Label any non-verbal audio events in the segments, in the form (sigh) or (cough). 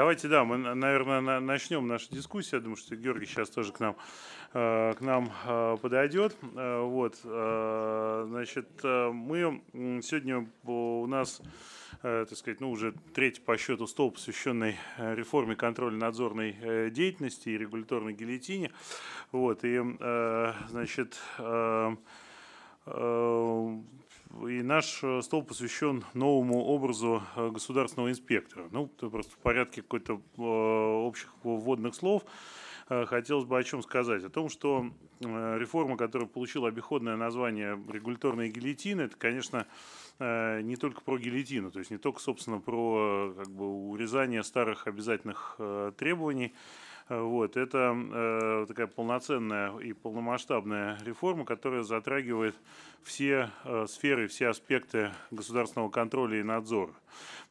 Давайте, да, мы, наверное, на, начнем нашу дискуссию. Я думаю, что Георгий сейчас тоже к нам, э, к нам э, подойдет. Э, вот, э, значит, э, мы сегодня у нас, э, так сказать, ну, уже третий по счету стол, посвященный э, реформе контрольно-надзорной э, деятельности и регуляторной гильотине. Вот, и, э, значит, э, э и наш э, стол посвящен новому образу э, государственного инспектора. Ну, это просто в порядке какой-то э, общих вводных слов. Хотелось бы о чем сказать? О том, что реформа, которая получила обиходное название регуляторная гильотина, это, конечно, не только про гильотину, то есть не только, собственно, про как бы, урезание старых обязательных требований, вот. Это э, такая полноценная и полномасштабная реформа, которая затрагивает все э, сферы, все аспекты государственного контроля и надзора.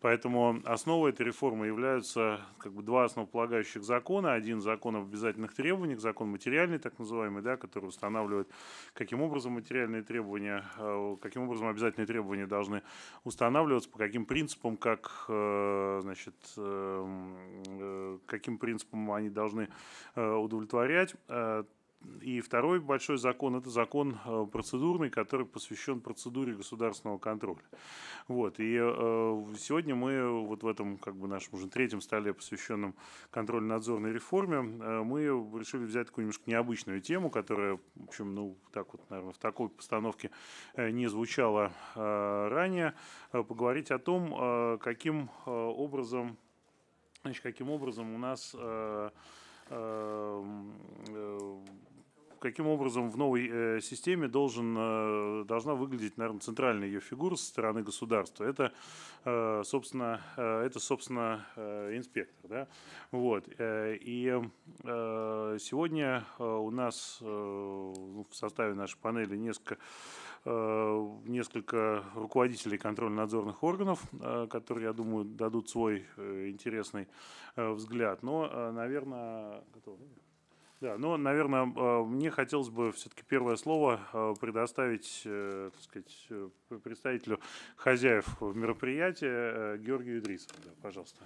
Поэтому основой этой реформы являются как бы, два основополагающих закона. Один закон об обязательных требованиях, закон материальный, так называемый, да, который устанавливает, каким образом материальные требования, э, каким образом обязательные требования должны устанавливаться, по каким принципам, как, э, значит, э, каким принципам они должны удовлетворять и второй большой закон – это закон э, процедурный, который посвящен процедуре государственного контроля. Вот. И э, сегодня мы вот в этом как бы нашем уже третьем столе, посвященном контрольно-надзорной реформе, э, мы решили взять такую немножко необычную тему, которая, в общем, ну, так вот, наверное, в такой постановке э, не звучала э, ранее, э, поговорить о том, э, каким э, образом, значит, каким образом у нас э, э, э каким образом в новой э, системе должен, э, должна выглядеть, наверное, центральная ее фигура со стороны государства. Это, э, собственно, это, собственно инспектор. Да? Вот. И сегодня у нас ну, в составе нашей панели несколько несколько руководителей контрольно-надзорных органов, которые, я думаю, дадут свой интересный взгляд. Но, наверное, готов. Да, ну, наверное, а, мне хотелось бы все-таки первое слово а, предоставить, э, так сказать, э, представителю хозяев мероприятия э, Георгию Идрисову. Да, пожалуйста.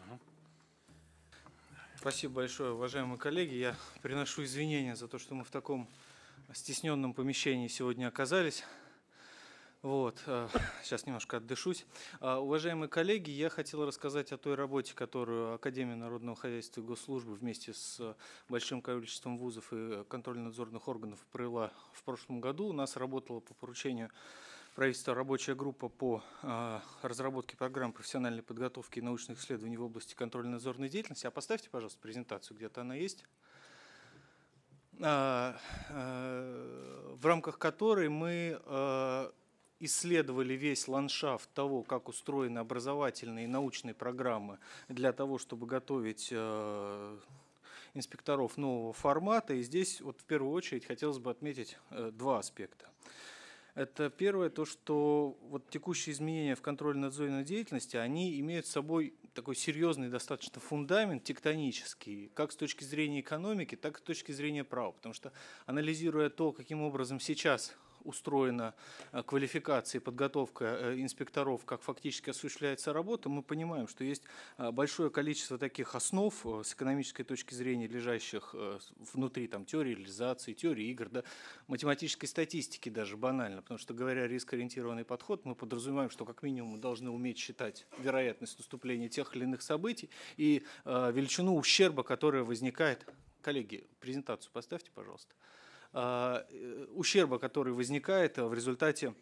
Спасибо большое, уважаемые коллеги. Я приношу извинения за то, что мы в таком стесненном помещении сегодня оказались. Вот, э, сейчас немножко отдышусь. А, уважаемые коллеги, я хотел рассказать о той работе, которую Академия народного хозяйства и госслужбы вместе с большим количеством вузов и контрольно-надзорных органов провела в прошлом году. У нас работала по поручению правительства рабочая группа по а, разработке программ профессиональной подготовки и научных исследований в области контрольно-надзорной деятельности. А поставьте, пожалуйста, презентацию, где-то она есть а, э, в рамках которой мы исследовали весь ландшафт того, как устроены образовательные и научные программы для того, чтобы готовить э, инспекторов нового формата. И здесь вот в первую очередь хотелось бы отметить э, два аспекта. Это первое, то, что вот текущие изменения в контрольно-надзорной деятельности, они имеют с собой такой серьезный достаточно фундамент тектонический, как с точки зрения экономики, так и с точки зрения права. Потому что анализируя то, каким образом сейчас устроена э, квалификация и подготовка э, инспекторов, как фактически осуществляется работа, мы понимаем, что есть э, большое количество таких основ с экономической точки зрения, лежащих внутри там, теории реализации, теории игр, да, математической статистики даже банально, потому что, говоря рискоориентированный подход, мы подразумеваем, что как минимум мы должны уметь считать вероятность наступления тех или иных событий и величину ущерба, которая возникает. Коллеги, презентацию поставьте, пожалуйста. Э, ущерба, который возникает э, в результате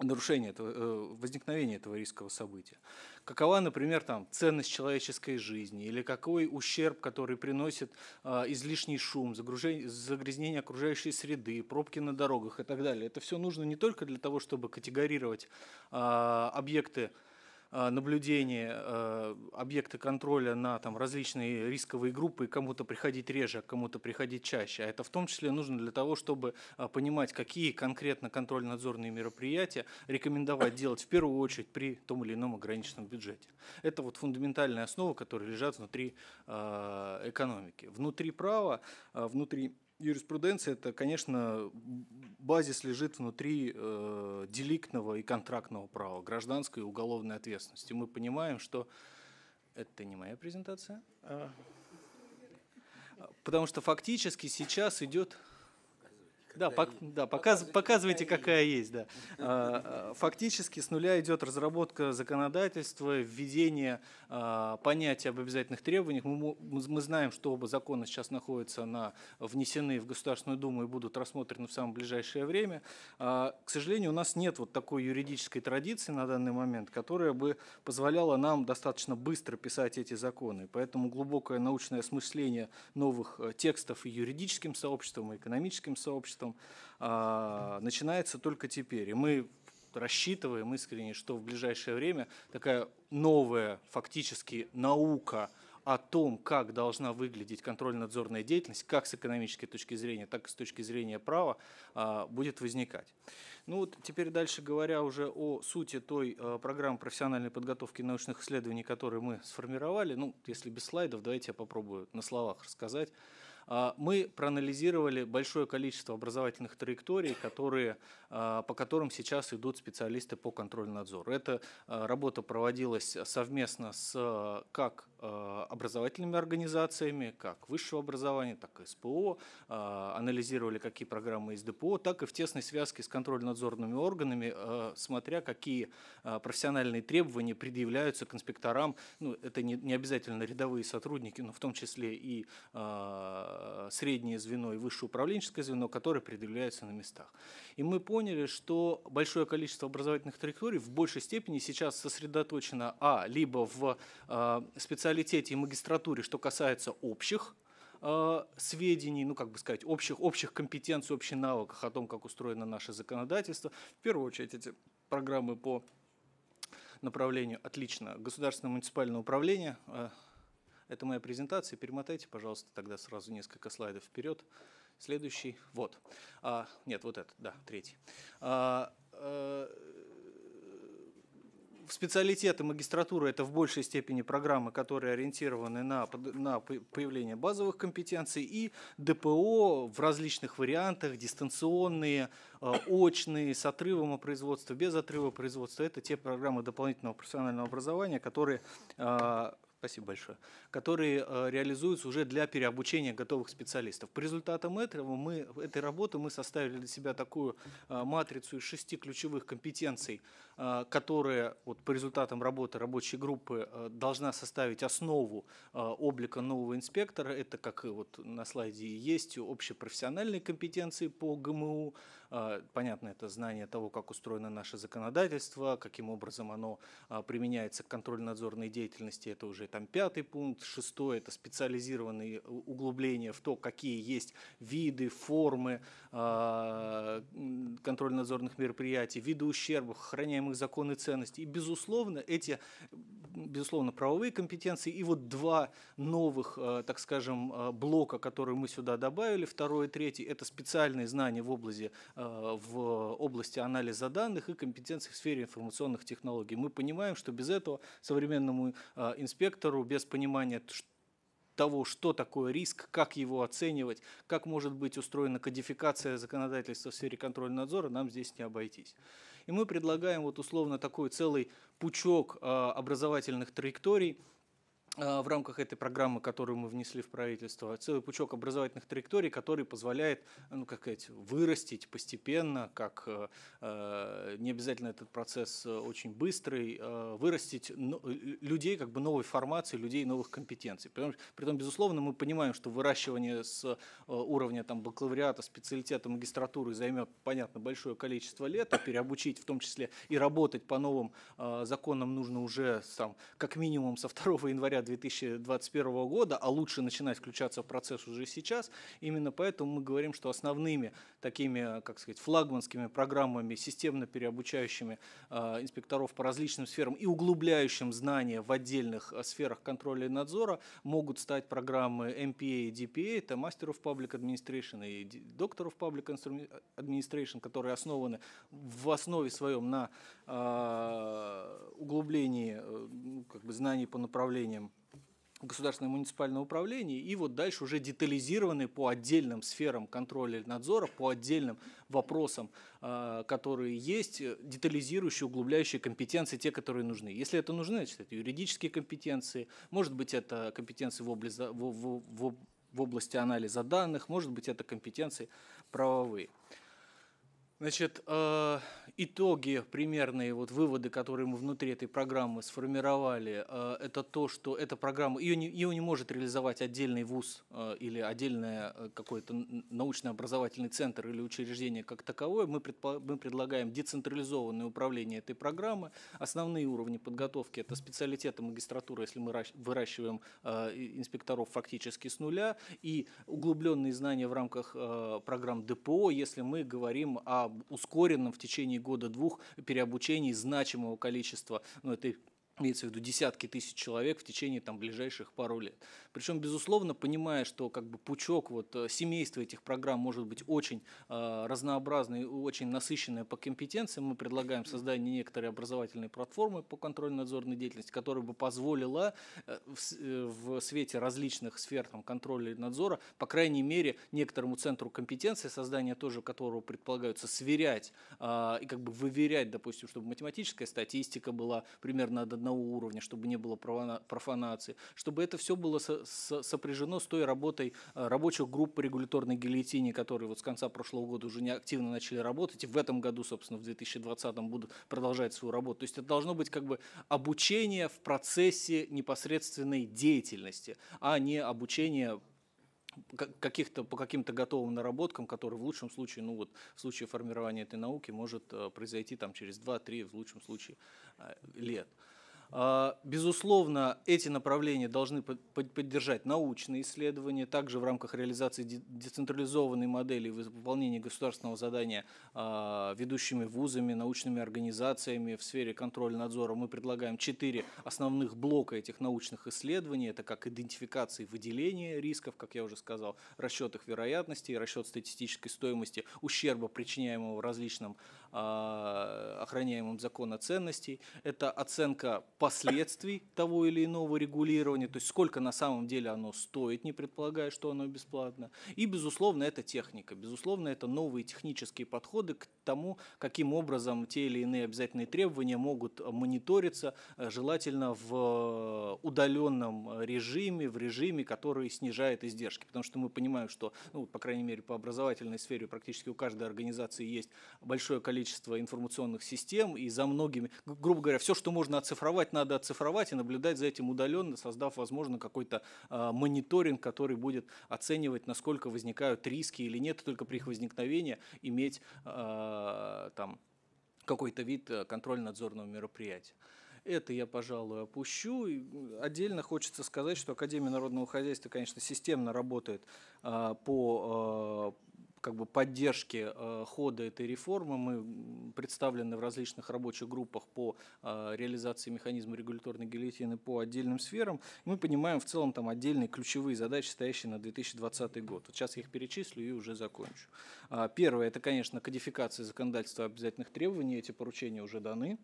нарушения этого, э, возникновение этого рискового события. Какова, например, там, ценность человеческой жизни или какой ущерб, который приносит э, излишний шум, загрязнение окружающей среды, пробки на дорогах и так далее. Это все нужно не только для того, чтобы категорировать э, объекты а, наблюдение, а, объекта контроля на там, различные рисковые группы, кому-то приходить реже, а кому-то приходить чаще. А это в том числе нужно для того, чтобы а, понимать, какие конкретно контрольно-надзорные мероприятия рекомендовать делать в первую очередь при том или ином ограниченном бюджете. Это вот фундаментальная основа, которая лежат внутри экономики. Внутри права, внутри Юриспруденция – это, конечно, базис лежит внутри э, деликтного и контрактного права, гражданской и уголовной ответственности. Мы понимаем, что это не моя презентация, а, потому что фактически сейчас идет да, пок, да показывайте, показывайте, какая есть. Да. А, а, фактически с нуля идет разработка законодательства, введение а, понятия об обязательных требованиях. Мы, мы знаем, что оба закона сейчас находятся на, внесены в Государственную Думу и будут рассмотрены в самое ближайшее время. К сожалению, у нас нет вот такой юридической традиции на данный момент, которая бы позволяла нам достаточно быстро писать эти законы. Поэтому глубокое научное осмысление новых э, текстов и юридическим сообществом, и экономическим сообществом, государством, а, начинается только теперь. И мы рассчитываем искренне, что в ближайшее время такая новая фактически наука о том, как должна выглядеть контрольно-надзорная деятельность, как с экономической точки зрения, так и с точки зрения права, а, будет возникать. Ну вот теперь дальше говоря уже о сути той а, программы профессиональной подготовки научных исследований, которую мы сформировали, ну если без слайдов, давайте я попробую на словах рассказать. А, мы проанализировали большое количество образовательных траекторий, которые, а, по которым сейчас идут специалисты по контрольно надзору. Эта работа проводилась совместно с а, как Э, образовательными организациями, как высшего образования, так и СПО, э, анализировали, какие программы из ДПО, так и в тесной связке с контрольно-надзорными органами, э, смотря какие профессиональные требования предъявляются к инспекторам. Ну, это не, не обязательно рядовые сотрудники, но в том числе и среднее звено и высшее управленческое звено, которое предъявляется на местах. И мы поняли, что большое количество образовательных траекторий в большей степени сейчас сосредоточено, а, либо в специальных специалитете и магистратуре, что касается общих э, сведений, ну, как бы сказать, общих, общих компетенций, общих навыков о том, как устроено наше законодательство. В первую очередь эти программы по направлению «Отлично» государственное муниципальное управление. Э, это моя презентация. Перемотайте, пожалуйста, тогда сразу несколько слайдов вперед. Следующий. Вот. А, нет, вот этот, да, третий. А, а, специалитеты магистратуры – это в большей степени программы, которые ориентированы на, на появление базовых компетенций, и ДПО в различных вариантах, дистанционные, э, очные, с отрывом от производства, без отрыва производства. Это те программы дополнительного профессионального образования, которые э, Спасибо большое. Которые э, реализуются уже для переобучения готовых специалистов. По результатам этого мы, этой работы мы составили для себя такую матрицу из шести ключевых компетенций Э, которая вот, по результатам работы рабочей группы э, должна составить основу э, облика нового инспектора. Это, как и вот на слайде и есть, общепрофессиональные компетенции по ГМУ. Понятно, это знание того, как устроено наше законодательство, каким образом оно применяется к контрольно-надзорной деятельности. Это уже там пятый пункт. Шестой – это специализированные углубления в то, какие есть виды, формы контрольно-надзорных мероприятий, виды ущербов, хранение их закон и ценностей. И, безусловно, эти, безусловно, правовые компетенции и вот два новых, э, так скажем, э, блока, которые мы сюда добавили, второй и третий, это специальные знания в области, э, в области анализа данных и компетенции в сфере информационных технологий. Мы понимаем, что без этого современному инспектору, без понимания, того, что такое риск, как его оценивать, как может быть устроена кодификация законодательства в сфере контроля надзора, нам здесь не обойтись. И мы предлагаем вот условно такой целый пучок а, образовательных траекторий, Э, в рамках этой программы, которую мы внесли в правительство, целый пучок образовательных траекторий, который позволяет э, ну, как сказать, вырастить постепенно, как э, э не обязательно этот процесс очень быстрый, э, вырастить ну, людей как бы новой формации, людей новых компетенций. Притом, притом, безусловно, мы понимаем, что выращивание с уровня там, бакалавриата, специалитета, магистратуры займет, понятно, большое количество лет, а переобучить в том числе и работать по новым э, законам нужно уже там, как минимум со 2 (laughs) января 2021 года, а лучше начинать включаться в процесс уже сейчас. Именно поэтому мы говорим, что основными такими, как сказать, флагманскими программами, системно переобучающими а, инспекторов по различным сферам и углубляющим знания в отдельных а, сферах контроля и надзора могут стать программы MPA и DPA, это мастеров Public Administration и докторов Public Administration, которые основаны в основе своем на а, углублении э, ну, как бы, знаний по направлениям в государственное муниципальное управление, и вот дальше уже детализированы по отдельным сферам контроля и надзора, по отдельным вопросам, э, которые есть, э, детализирующие, углубляющие компетенции, те, которые нужны. Если это нужны, значит, это юридические компетенции, может быть, это компетенции в области, в, в, в, в области анализа данных, может быть, это компетенции правовые. Значит, э, итоги примерные, вот выводы, которые мы внутри этой программы сформировали, э, это то, что эта программа, ее не, ее не может реализовать отдельный вуз э, или отдельный какой-то научно-образовательный центр или учреждение как таковое. Мы, предпо, мы предлагаем децентрализованное управление этой программы. Основные уровни подготовки – это специалитеты магистратура, если мы выращиваем инспекторов фактически с нуля, и углубленные знания в рамках программ ДПО, если мы говорим о о ускоренном в течение года-двух переобучении значимого количества, ну это имеется в виду десятки тысяч человек в течение там ближайших пару лет. Причем, безусловно, понимая, что как бы пучок вот э, семейства этих программ может быть очень э, разнообразный, очень насыщенный по компетенциям, мы предлагаем создание некоторой образовательной платформы по контрольно-надзорной деятельности, которая бы позволила э, в, э, в свете различных сфер там, контроля и надзора, по крайней мере, некоторому центру компетенции, создание тоже которого предполагаются сверять э, и как бы выверять, допустим, чтобы математическая статистика была примерно от одного уровня, чтобы не было профанации, чтобы это все было сопряжено с той работой э, рабочих групп по регуляторной гильотине, которые вот с конца прошлого года уже не активно начали работать, и в этом году, собственно, в 2020 будут продолжать свою работу. То есть это должно быть как бы обучение в процессе непосредственной деятельности, а не обучение каких-то по каким-то готовым наработкам, которые в лучшем случае, ну вот в случае формирования этой науки может э, произойти там через 2-3, в лучшем случае э, лет. А, безусловно, эти направления должны поддержать научные исследования, также в рамках реализации децентрализованной модели выполнения государственного задания а, ведущими вузами, научными организациями в сфере контроля и надзора. Мы предлагаем четыре основных блока этих научных исследований. Это как идентификация и выделение рисков, как я уже сказал, расчет их вероятности, расчет статистической стоимости ущерба, причиняемого различным а, охраняемым закона ценностей, это оценка последствий того или иного регулирования, то есть сколько на самом деле оно стоит, не предполагая, что оно бесплатно. И, безусловно, это техника, безусловно, это новые технические подходы к тому, каким образом те или иные обязательные требования могут мониториться, э, желательно в э, удаленном режиме, в режиме, который снижает издержки. Потому что мы понимаем, что, ну, по крайней мере, по образовательной сфере практически у каждой организации есть большое количество количество информационных систем, и за многими, грубо говоря, все, что можно оцифровать, надо оцифровать и наблюдать за этим удаленно, создав, возможно, какой-то э, мониторинг, который будет оценивать, насколько возникают риски или нет, и только при их возникновении иметь э, там какой-то вид э, контрольно-надзорного мероприятия. Это я, пожалуй, опущу. И отдельно хочется сказать, что Академия народного хозяйства, конечно, системно работает э, по э, как бы поддержки э, хода этой реформы. Мы представлены в различных рабочих группах по э, реализации механизма регуляторной гильотины по отдельным сферам. Мы понимаем в целом там отдельные ключевые задачи, стоящие на 2020 год. Вот сейчас я их перечислю и уже закончу. А, первое – это, конечно, кодификация законодательства обязательных требований. Эти поручения уже даны.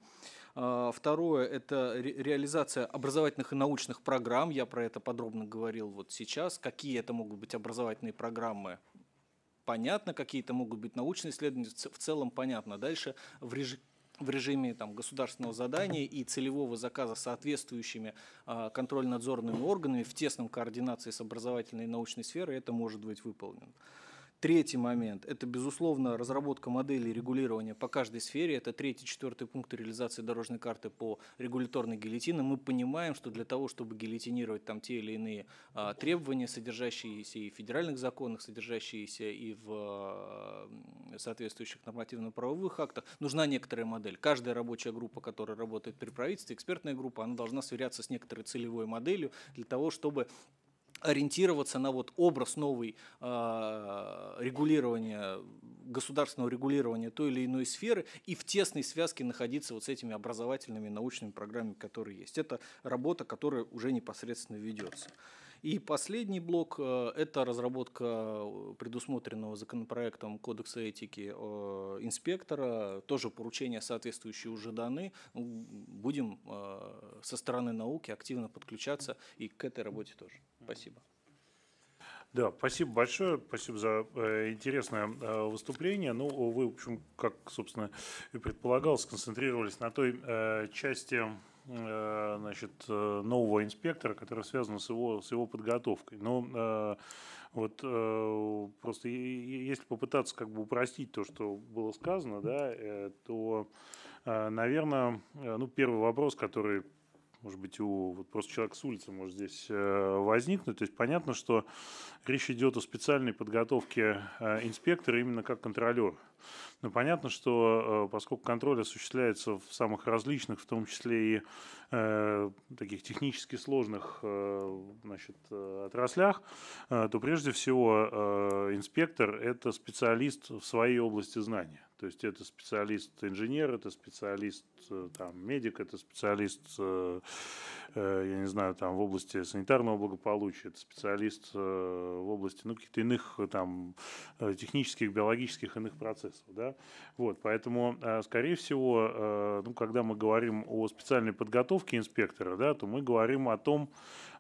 А, второе – это реализация образовательных и научных программ. Я про это подробно говорил вот сейчас. Какие это могут быть образовательные программы, понятно, какие-то могут быть научные исследования, в целом понятно. Дальше в режиме в режиме там, государственного задания и целевого заказа соответствующими э, контрольно-надзорными органами в тесном координации с образовательной и научной сферой это может быть выполнено. Третий момент – это, безусловно, разработка моделей регулирования по каждой сфере. Это третий, четвертый пункт реализации дорожной карты по регуляторной гильотине. Мы понимаем, что для того, чтобы гильотинировать там те или иные а, требования, содержащиеся и в федеральных законах, содержащиеся и в а, соответствующих нормативно-правовых актах, нужна некоторая модель. Каждая рабочая группа, которая работает при правительстве, экспертная группа, она должна сверяться с некоторой целевой моделью для того, чтобы ориентироваться на вот образ новый а, регулирования, государственного регулирования той или иной сферы и в тесной связке находиться вот с этими образовательными научными программами, которые есть. Это работа, которая уже непосредственно ведется. И последний блок а, – это разработка предусмотренного законопроектом Кодекса этики а, инспектора. Тоже поручения соответствующие уже даны. Будем со стороны науки активно подключаться и к этой работе тоже. Спасибо. Да, спасибо большое, спасибо за э, интересное э, выступление. Ну, вы, в общем, как, собственно, и предполагал, сконцентрировались на той э, части э, значит, э, нового инспектора, которая связана с его, с его подготовкой. Но ну, э, вот просто если попытаться как бы упростить то, что было сказано, да, то, наверное, ну, первый вопрос, который может быть, у Вот просто человек с улицы может здесь э, возникнуть. То есть понятно, что речь идет о специальной подготовке э, инспектора именно как контролера. Но понятно, что э, поскольку контроль осуществляется в самых различных, в том числе и э, таких технически сложных э, значит, отраслях, э, то прежде всего инспектор – это специалист в своей области знания. То есть это специалист-инженер, это специалист э, там, медик, это специалист, э, э, я не знаю, там в области санитарного благополучия, это специалист в области ну, каких-то иных там, технических, биологических иных процессов. Да? Вот, поэтому, скорее всего, ну, когда мы говорим о специальной подготовке инспектора, да, то мы говорим о том,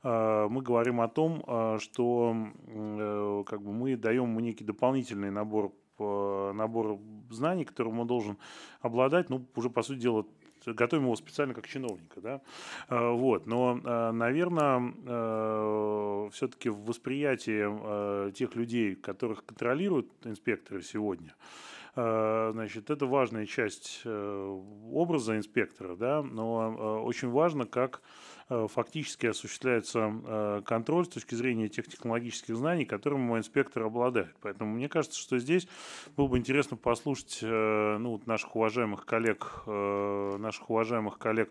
мы говорим о том, что как бы мы даем ему некий дополнительный набор по знаний, которым он должен обладать, ну, уже, по сути дела, готовим его специально как чиновника, да, э, вот, но, э, наверное, э, все-таки в восприятии тех людей, которых контролируют инспекторы сегодня, значит, это важная часть образа инспектора, да, но очень важно, как Э, фактически осуществляется э, контроль с точки зрения тех технологических знаний, которыми мой инспектор обладает. Поэтому мне кажется, что здесь было бы интересно послушать э, ну, вот наших уважаемых коллег, наших уважаемых коллег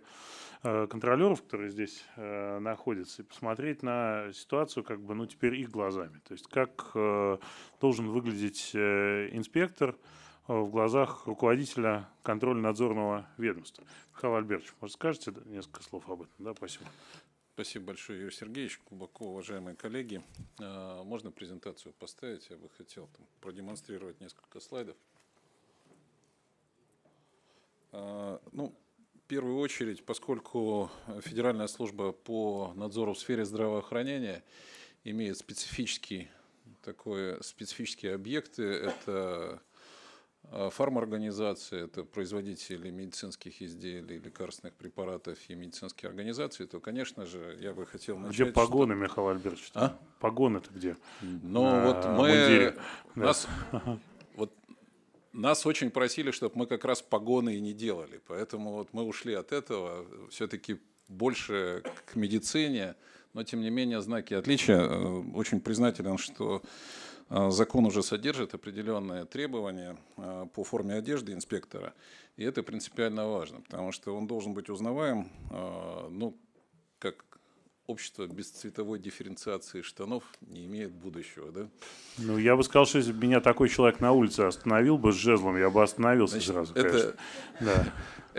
контролеров, которые здесь э, находятся, и посмотреть на ситуацию как бы, ну, теперь их глазами. То есть как э, должен выглядеть э, инспектор, Э, в глазах руководителя контрольно-надзорного ведомства. Михаил Альбертович, может, скажете несколько слов об этом? Да, спасибо. Спасибо большое, Юрий Сергеевич. Глубоко уважаемые коллеги. Э, можно презентацию поставить? Я бы хотел там продемонстрировать несколько слайдов. Э, ну, в первую очередь, поскольку Федеральная служба по надзору в сфере здравоохранения имеет специфические, такое специфические объекты – это а фарморганизации, это производители медицинских изделий, лекарственных препаратов и медицинские организации, то, конечно же, я бы хотел начать... Где погоны, что... Михаил Альбертович? А? Погоны-то где? Ну, а, вот мы... Да. Нас... (laughs) вот нас очень просили, чтобы мы как раз погоны и не делали, поэтому вот мы ушли от этого, все-таки больше к медицине, но, тем не менее, знаки отличия. Э, очень признателен, что а, закон уже содержит определенные требования а, по форме одежды инспектора. И это принципиально важно, потому что он должен быть узнаваем, а, ну, как общество без цветовой дифференциации штанов не имеет будущего, да? Ну, я бы сказал, что если бы меня такой человек на улице остановил бы с жезлом, я бы остановился Значит, сразу, это... конечно. Да.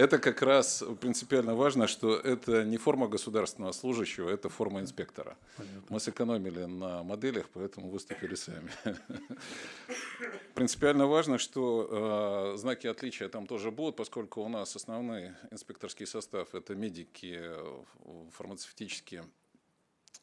Это как раз принципиально важно, что это не форма государственного служащего, это форма инспектора. Понятно. Мы сэкономили на моделях, поэтому выступили сами. Принципиально важно, что э, знаки отличия там тоже будут, поскольку у нас основной инспекторский состав – это медики, фармацевтические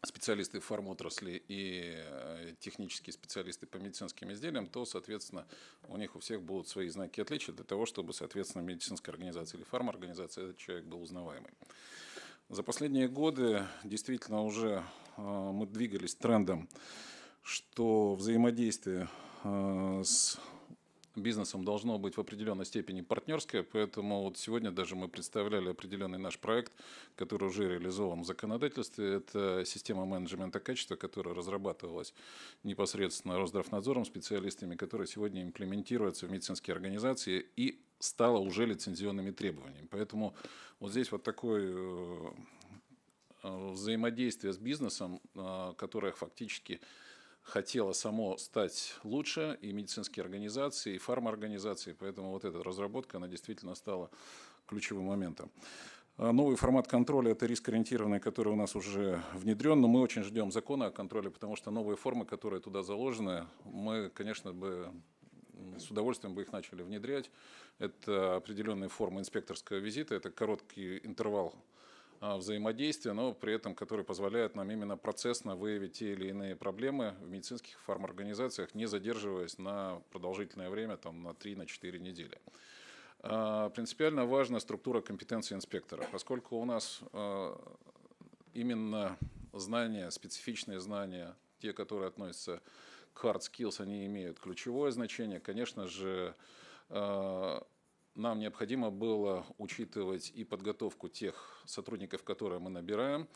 специалисты фармотрасли и э, технические специалисты по медицинским изделиям, то, соответственно, у них у всех будут свои знаки отличия для того, чтобы, соответственно, медицинская организация или фармоорганизация этот человек был узнаваемый. За последние годы действительно уже э, мы двигались трендом, что взаимодействие э, с бизнесом должно быть в определенной степени партнерское, поэтому вот сегодня даже мы представляли определенный наш проект, который уже реализован в законодательстве. Это система менеджмента качества, которая разрабатывалась непосредственно Росздравнадзором, специалистами, которая сегодня имплементируется в медицинские организации и стала уже лицензионными требованиями. Поэтому вот здесь вот такой э, э, взаимодействие с бизнесом, э, которое фактически хотело само стать лучше, и медицинские организации, и фармоорганизации, поэтому вот эта разработка, она действительно стала ключевым моментом. А, новый формат контроля – это риск ориентированный, который у нас уже внедрен, но мы очень ждем закона о контроле, потому что новые формы, которые туда заложены, мы, конечно, бы с удовольствием бы их начали внедрять. Это определенные формы инспекторского визита, это короткий интервал а, взаимодействия, но при этом которые позволяют нам именно процессно выявить те или иные проблемы в медицинских фарморганизациях, не задерживаясь на продолжительное время, там, на 3-4 на недели. А, принципиально важна структура компетенции инспектора, поскольку у нас а, именно знания, специфичные знания, те, которые относятся к hard skills, они имеют ключевое значение. Конечно же, нам необходимо было учитывать и подготовку тех сотрудников, которые мы набираем,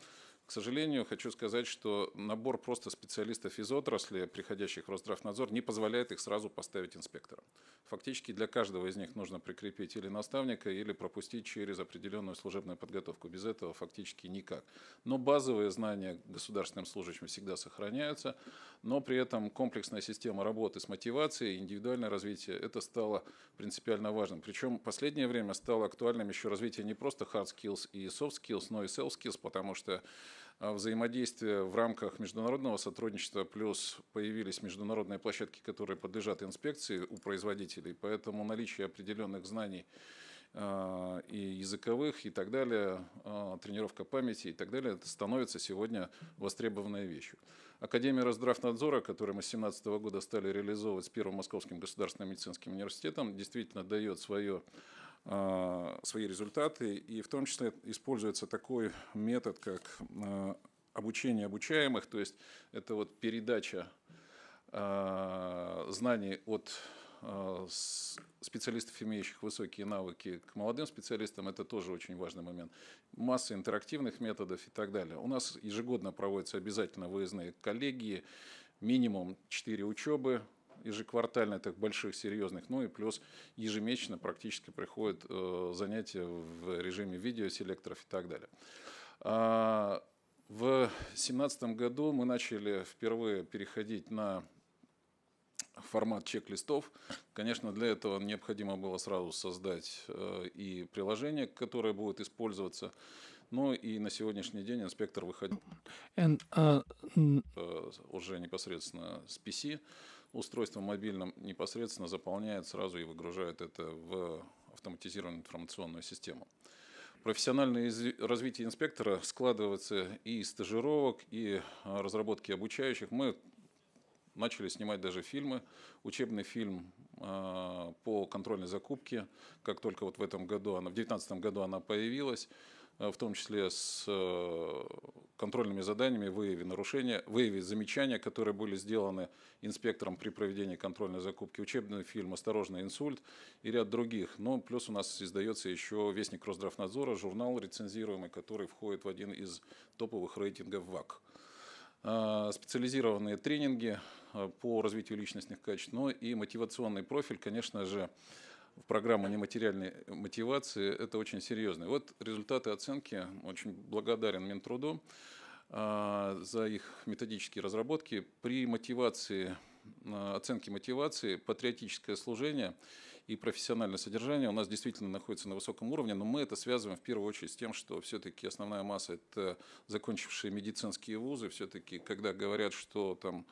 к сожалению, хочу сказать, что набор просто специалистов из отрасли, приходящих в Росздравнадзор, не позволяет их сразу поставить инспектором. Фактически для каждого из них нужно прикрепить или наставника, или пропустить через определенную служебную подготовку. Без этого фактически никак. Но базовые знания государственным служащим всегда сохраняются, но при этом комплексная система работы с мотивацией, индивидуальное развитие, это стало принципиально важным. Причем в последнее время стало актуальным еще развитие не просто hard skills и soft skills, но и self skills, потому что а, взаимодействия в рамках международного сотрудничества, плюс появились международные площадки, которые подлежат инспекции у производителей, поэтому наличие определенных знаний а, и языковых и так далее, а, тренировка памяти и так далее, это становится сегодня востребованной вещью. Академия Росздравнадзора, которую мы с 2017 года стали реализовывать с Первым Московским государственным медицинским университетом, действительно дает свое а, свои результаты, и в том числе используется такой метод, как а, обучение обучаемых, то есть это вот передача а, знаний от специалистов, имеющих высокие навыки, к молодым специалистам, это тоже очень важный момент. Масса интерактивных методов и так далее. У нас ежегодно проводятся обязательно выездные коллегии, минимум 4 учебы, ежеквартально так больших, серьезных, ну и плюс ежемесячно практически приходят э, занятия в режиме видеоселекторов и так далее. А, в 2017 году мы начали впервые переходить на формат чек-листов. Конечно, для этого необходимо было сразу создать э, и приложение, которое будет использоваться. Но ну и на сегодняшний день инспектор выходил And, uh... уже непосредственно с PC устройство мобильным непосредственно заполняет сразу и выгружает это в автоматизированную информационную систему. Профессиональное развитие инспектора складывается и из стажировок, и а, разработки обучающих. Мы начали снимать даже фильмы, учебный фильм а, по контрольной закупке, как только вот в этом году, она, в 2019 году она появилась, Э, в том числе с э, контрольными заданиями, выявить нарушения, выявить замечания, которые были сделаны инспектором при проведении контрольной закупки, учебный фильм «Осторожный инсульт» и ряд других. Но плюс у нас издается еще «Вестник Росздравнадзора», журнал рецензируемый, который входит в один из топовых рейтингов ВАК э, специализированные тренинги по развитию личностных качеств, но и мотивационный профиль, конечно же, в программу нематериальной э, мотивации, это очень серьезно. Вот результаты оценки. Очень благодарен Минтруду а, за их методические разработки. При мотивации, а, оценке мотивации патриотическое служение и профессиональное содержание у нас действительно находится на высоком уровне, но мы это связываем в первую очередь с тем, что все-таки основная масса – это закончившие медицинские вузы, все-таки когда говорят, что там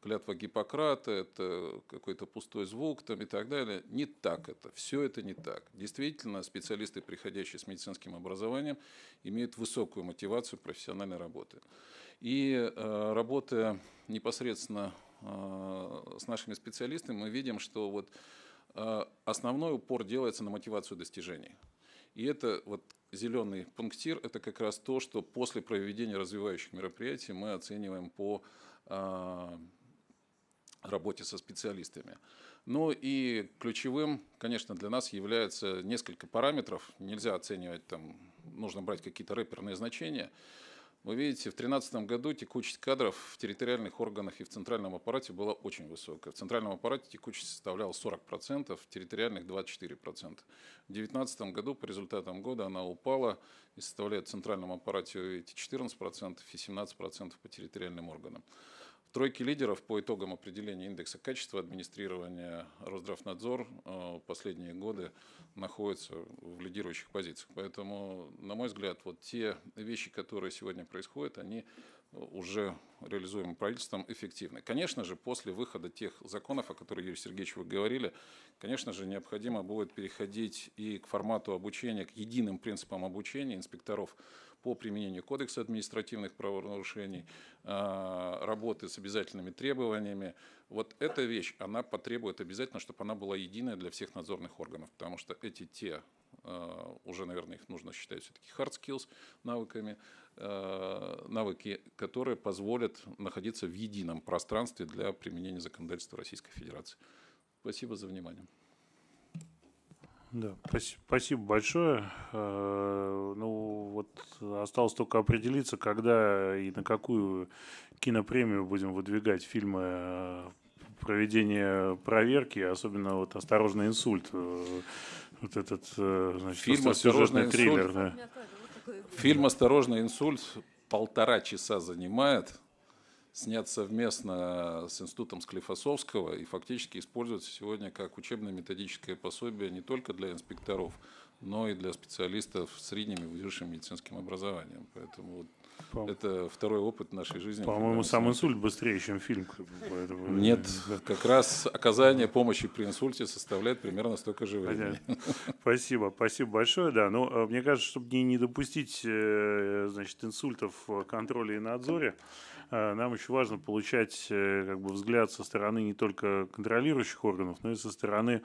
клятва Гиппократа, это какой-то пустой звук там и так далее. Не так это, все это не так. Действительно, специалисты, приходящие с медицинским образованием, имеют высокую мотивацию профессиональной работы. И э, работая непосредственно э, с нашими специалистами, мы видим, что вот э, основной упор делается на мотивацию достижений. И это вот зеленый пунктир – это как раз то, что после проведения развивающих мероприятий мы оцениваем по э, работе со специалистами. Ну и ключевым, конечно, для нас является несколько параметров. Нельзя оценивать, там, нужно брать какие-то рэперные значения. Вы видите, в 2013 году текучесть кадров в территориальных органах и в центральном аппарате была очень высокая. В центральном аппарате текучесть составляла 40%, в территориальных 24%. В 2019 году по результатам года она упала и составляет в центральном аппарате эти 14% и 17% по территориальным органам. В тройке лидеров по итогам определения индекса качества администрирования Росздравнадзор э, последние годы находится в лидирующих позициях. Поэтому, на мой взгляд, вот те вещи, которые сегодня происходят, они э, уже реализуемым правительством эффективны. Конечно же, после выхода тех законов, о которых, Юрий Сергеевич, вы говорили, конечно же, необходимо будет переходить и к формату обучения, к единым принципам обучения инспекторов по применению Кодекса административных правонарушений, а, работы с обязательными требованиями. Вот эта вещь, она потребует обязательно, чтобы она была единая для всех надзорных органов, потому что эти те а, уже, наверное, их нужно считать все-таки hard skills навыками, а, навыки, которые позволят находиться в едином пространстве для применения законодательства Российской Федерации. Спасибо за внимание. Да, спасибо большое. Э, ну, вот осталось только определиться, когда и на какую кинопремию будем выдвигать фильмы э, проведения проверки, особенно вот «Осторожный инсульт». Э, вот этот, значит, Фильм «Осторожный триллер». Да. Фильм «Осторожный инсульт» полтора часа занимает – снят совместно с Институтом Склифосовского и фактически используется сегодня как учебно-методическое пособие не только для инспекторов, но и для специалистов с средним и высшим медицинским образованием. Поэтому вот по это второй опыт нашей жизни. По-моему, сам инсульт быстрее, чем фильм. Поэтому... Нет, как раз оказание помощи при инсульте составляет примерно столько же времени. Понятно. Спасибо, спасибо большое. Да, но ну, э, мне кажется, чтобы не, не допустить э, значит, инсультов в контроле и надзоре, Э, нам еще важно получать э, как бы, взгляд со стороны не только контролирующих органов, но и со стороны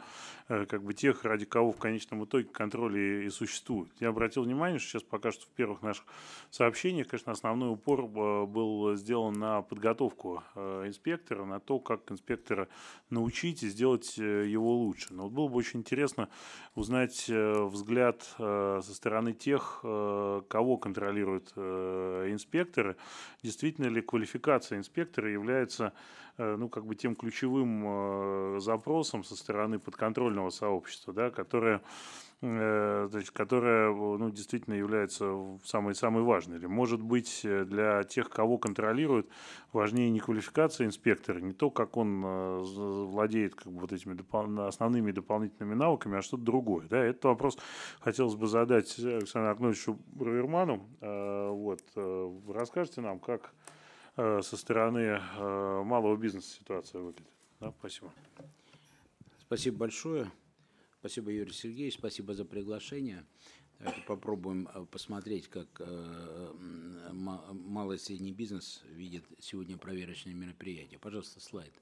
э, как бы, тех, ради кого в конечном итоге контроль и, и существует. Я обратил внимание, что сейчас пока что в первых наших сообщениях, конечно, основной упор был сделан на подготовку инспектора, на то, как инспектора научить и сделать его лучше. Но вот было бы очень интересно узнать взгляд со стороны тех, кого контролируют инспекторы, действительно ли квалификация инспектора является э, ну, как бы тем ключевым э, запросом со стороны подконтрольного сообщества, да, которое э, значит, которая ну, действительно является самой, самой важной. Или, может быть, для тех, кого контролируют, важнее не квалификация инспектора, не то, как он владеет как бы, вот этими допол- основными дополнительными навыками, а что-то другое. Да? Этот вопрос хотелось бы задать Александру Аркновичу Раверману. Вот. Расскажите нам, как Э, со стороны э, малого бизнеса ситуация выглядит. Да, спасибо. Спасибо большое. Спасибо, Юрий Сергеевич, спасибо за приглашение. Давайте попробуем э, посмотреть, как малый и средний бизнес видит сегодня проверочные мероприятия. Пожалуйста, слайд.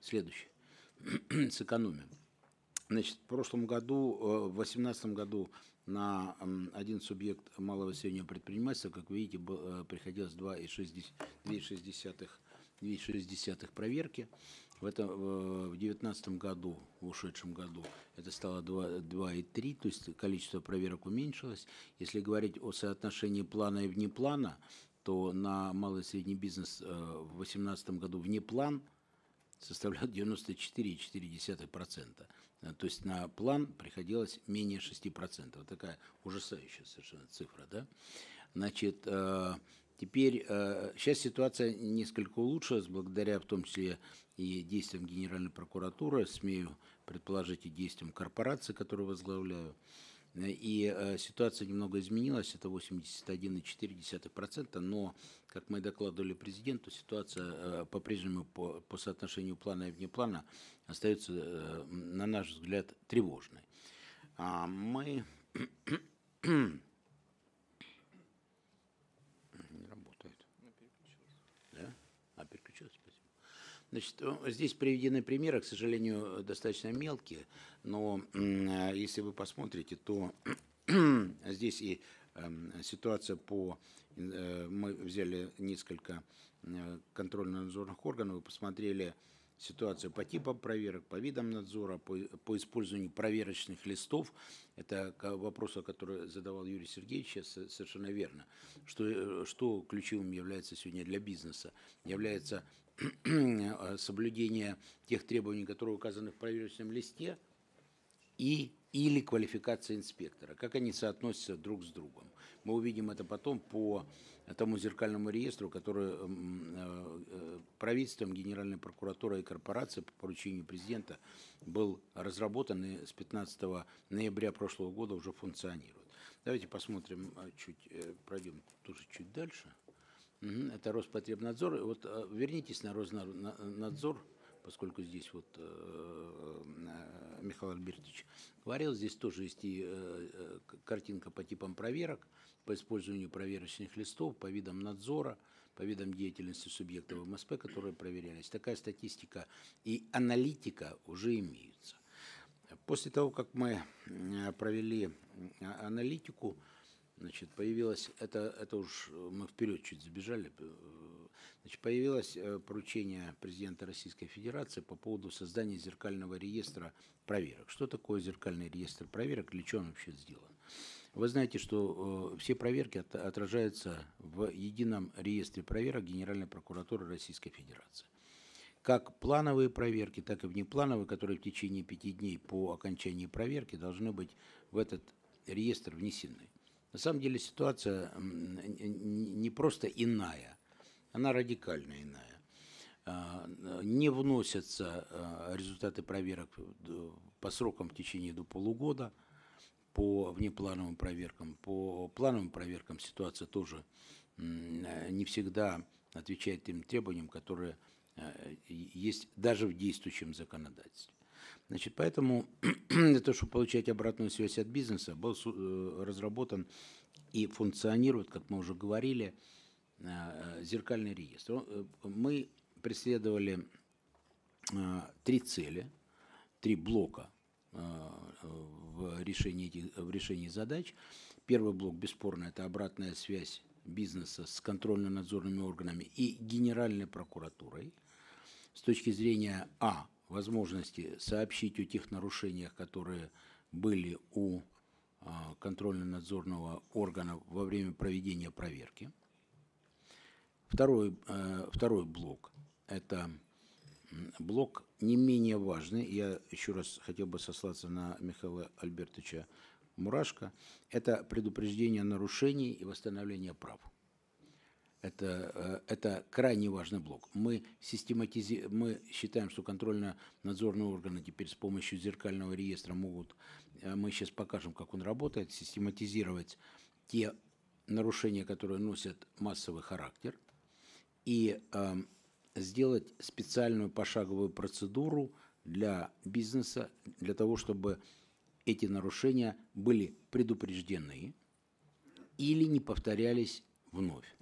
Следующий. (clears throat) Сэкономим. Значит, в прошлом году, в 2018 году на один субъект малого среднего предпринимательства, как вы видите, э, приходилось 2,6 проверки. В, этом, в 2019 году, в ушедшем году, это стало 2,3, то есть количество проверок уменьшилось. Если говорить о соотношении плана и вне плана, то на малый и средний бизнес э, в 2018 году вне план составлял 94,4%. Э, то есть на план приходилось менее 6%. Вот такая ужасающая совершенно цифра. Да? Значит, э, теперь э, сейчас ситуация несколько улучшилась благодаря в том числе и действиям Генеральной прокуратуры, смею предположить, и действиям корпорации, которую возглавляю. Э, и э, ситуация немного изменилась, это 81,4%, но, как мы докладывали президенту, ситуация э, по-прежнему по, по соотношению плана и вне плана остается, на наш взгляд, тревожной. А мы Значит, э, здесь приведены примеры, к сожалению, достаточно мелкие, но э, если вы посмотрите, то (clears throat) здесь и эм, ситуация по... Э, мы взяли несколько контрольно-надзорных органов и посмотрели ситуацию по типам проверок, по видам надзора, по, по использованию проверочных листов. Это вопрос, который задавал Юрий Сергеевич, совершенно верно. Что, что ключевым является сегодня для бизнеса? Является Э, соблюдение тех требований, которые указаны в проверочном листе, и или квалификация инспектора, как они соотносятся друг с другом. Мы увидим это потом по тому зеркальному реестру, который э, э, правительством, Генеральной прокуратурой и корпорацией по поручению президента был разработан и с 15 ноября прошлого года уже функционирует. Давайте посмотрим, чуть пройдем тоже чуть дальше. Это Роспотребнадзор. Вот э, вернитесь на Роснадзор, э, поскольку здесь вот э, Михаил Альбертович говорил, здесь тоже есть и картинка по типам проверок, по использованию проверочных листов, по видам надзора, по видам деятельности субъектов МСП, которые проверялись. Такая статистика и аналитика уже имеются. После того, как мы провели аналитику, Значит, появилось, это, это уж э, мы вперед чуть забежали, э, значит, появилось э, поручение президента Российской Федерации по поводу создания зеркального реестра проверок. Что такое зеркальный реестр проверок, для чего он вообще сделан? Вы знаете, что все проверки отражаются в едином реестре проверок Генеральной прокуратуры Российской Федерации как плановые проверки, так и внеплановые, которые в течение пяти дней по окончании проверки должны быть в этот реестр внесены. На самом деле ситуация не просто иная, она радикально иная. А, не вносятся а, результаты проверок по срокам в течение до полугода, по внеплановым проверкам. По плановым проверкам ситуация тоже не всегда отвечает тем требованиям, которые а, есть даже в действующем законодательстве. Значит, поэтому (clears throat) для того, чтобы получать обратную связь от бизнеса, был э, разработан и функционирует, как мы уже говорили, э, э, зеркальный реестр. Мы преследовали три цели, три блока в решении, этих в решении задач. Первый блок, бесспорно, это обратная связь бизнеса с контрольно-надзорными органами и Генеральной прокуратурой с точки зрения А – возможности сообщить о тех нарушениях, которые были у а, контрольно-надзорного органа во время проведения проверки. Второй, э, второй блок – это блок не менее важный. Я еще раз хотел бы сослаться на Михаила Альбертовича Мурашко. Это предупреждение нарушений и восстановление прав. Это, э, это крайне важный блок. Мы, систематизи... мы считаем, что контрольно-надзорные органы теперь с помощью зеркального реестра могут, э, мы сейчас покажем, как он работает, систематизировать те нарушения, которые носят массовый характер, и э, сделать специальную пошаговую процедуру для бизнеса, для того, чтобы эти нарушения были предупреждены или не повторялись вновь.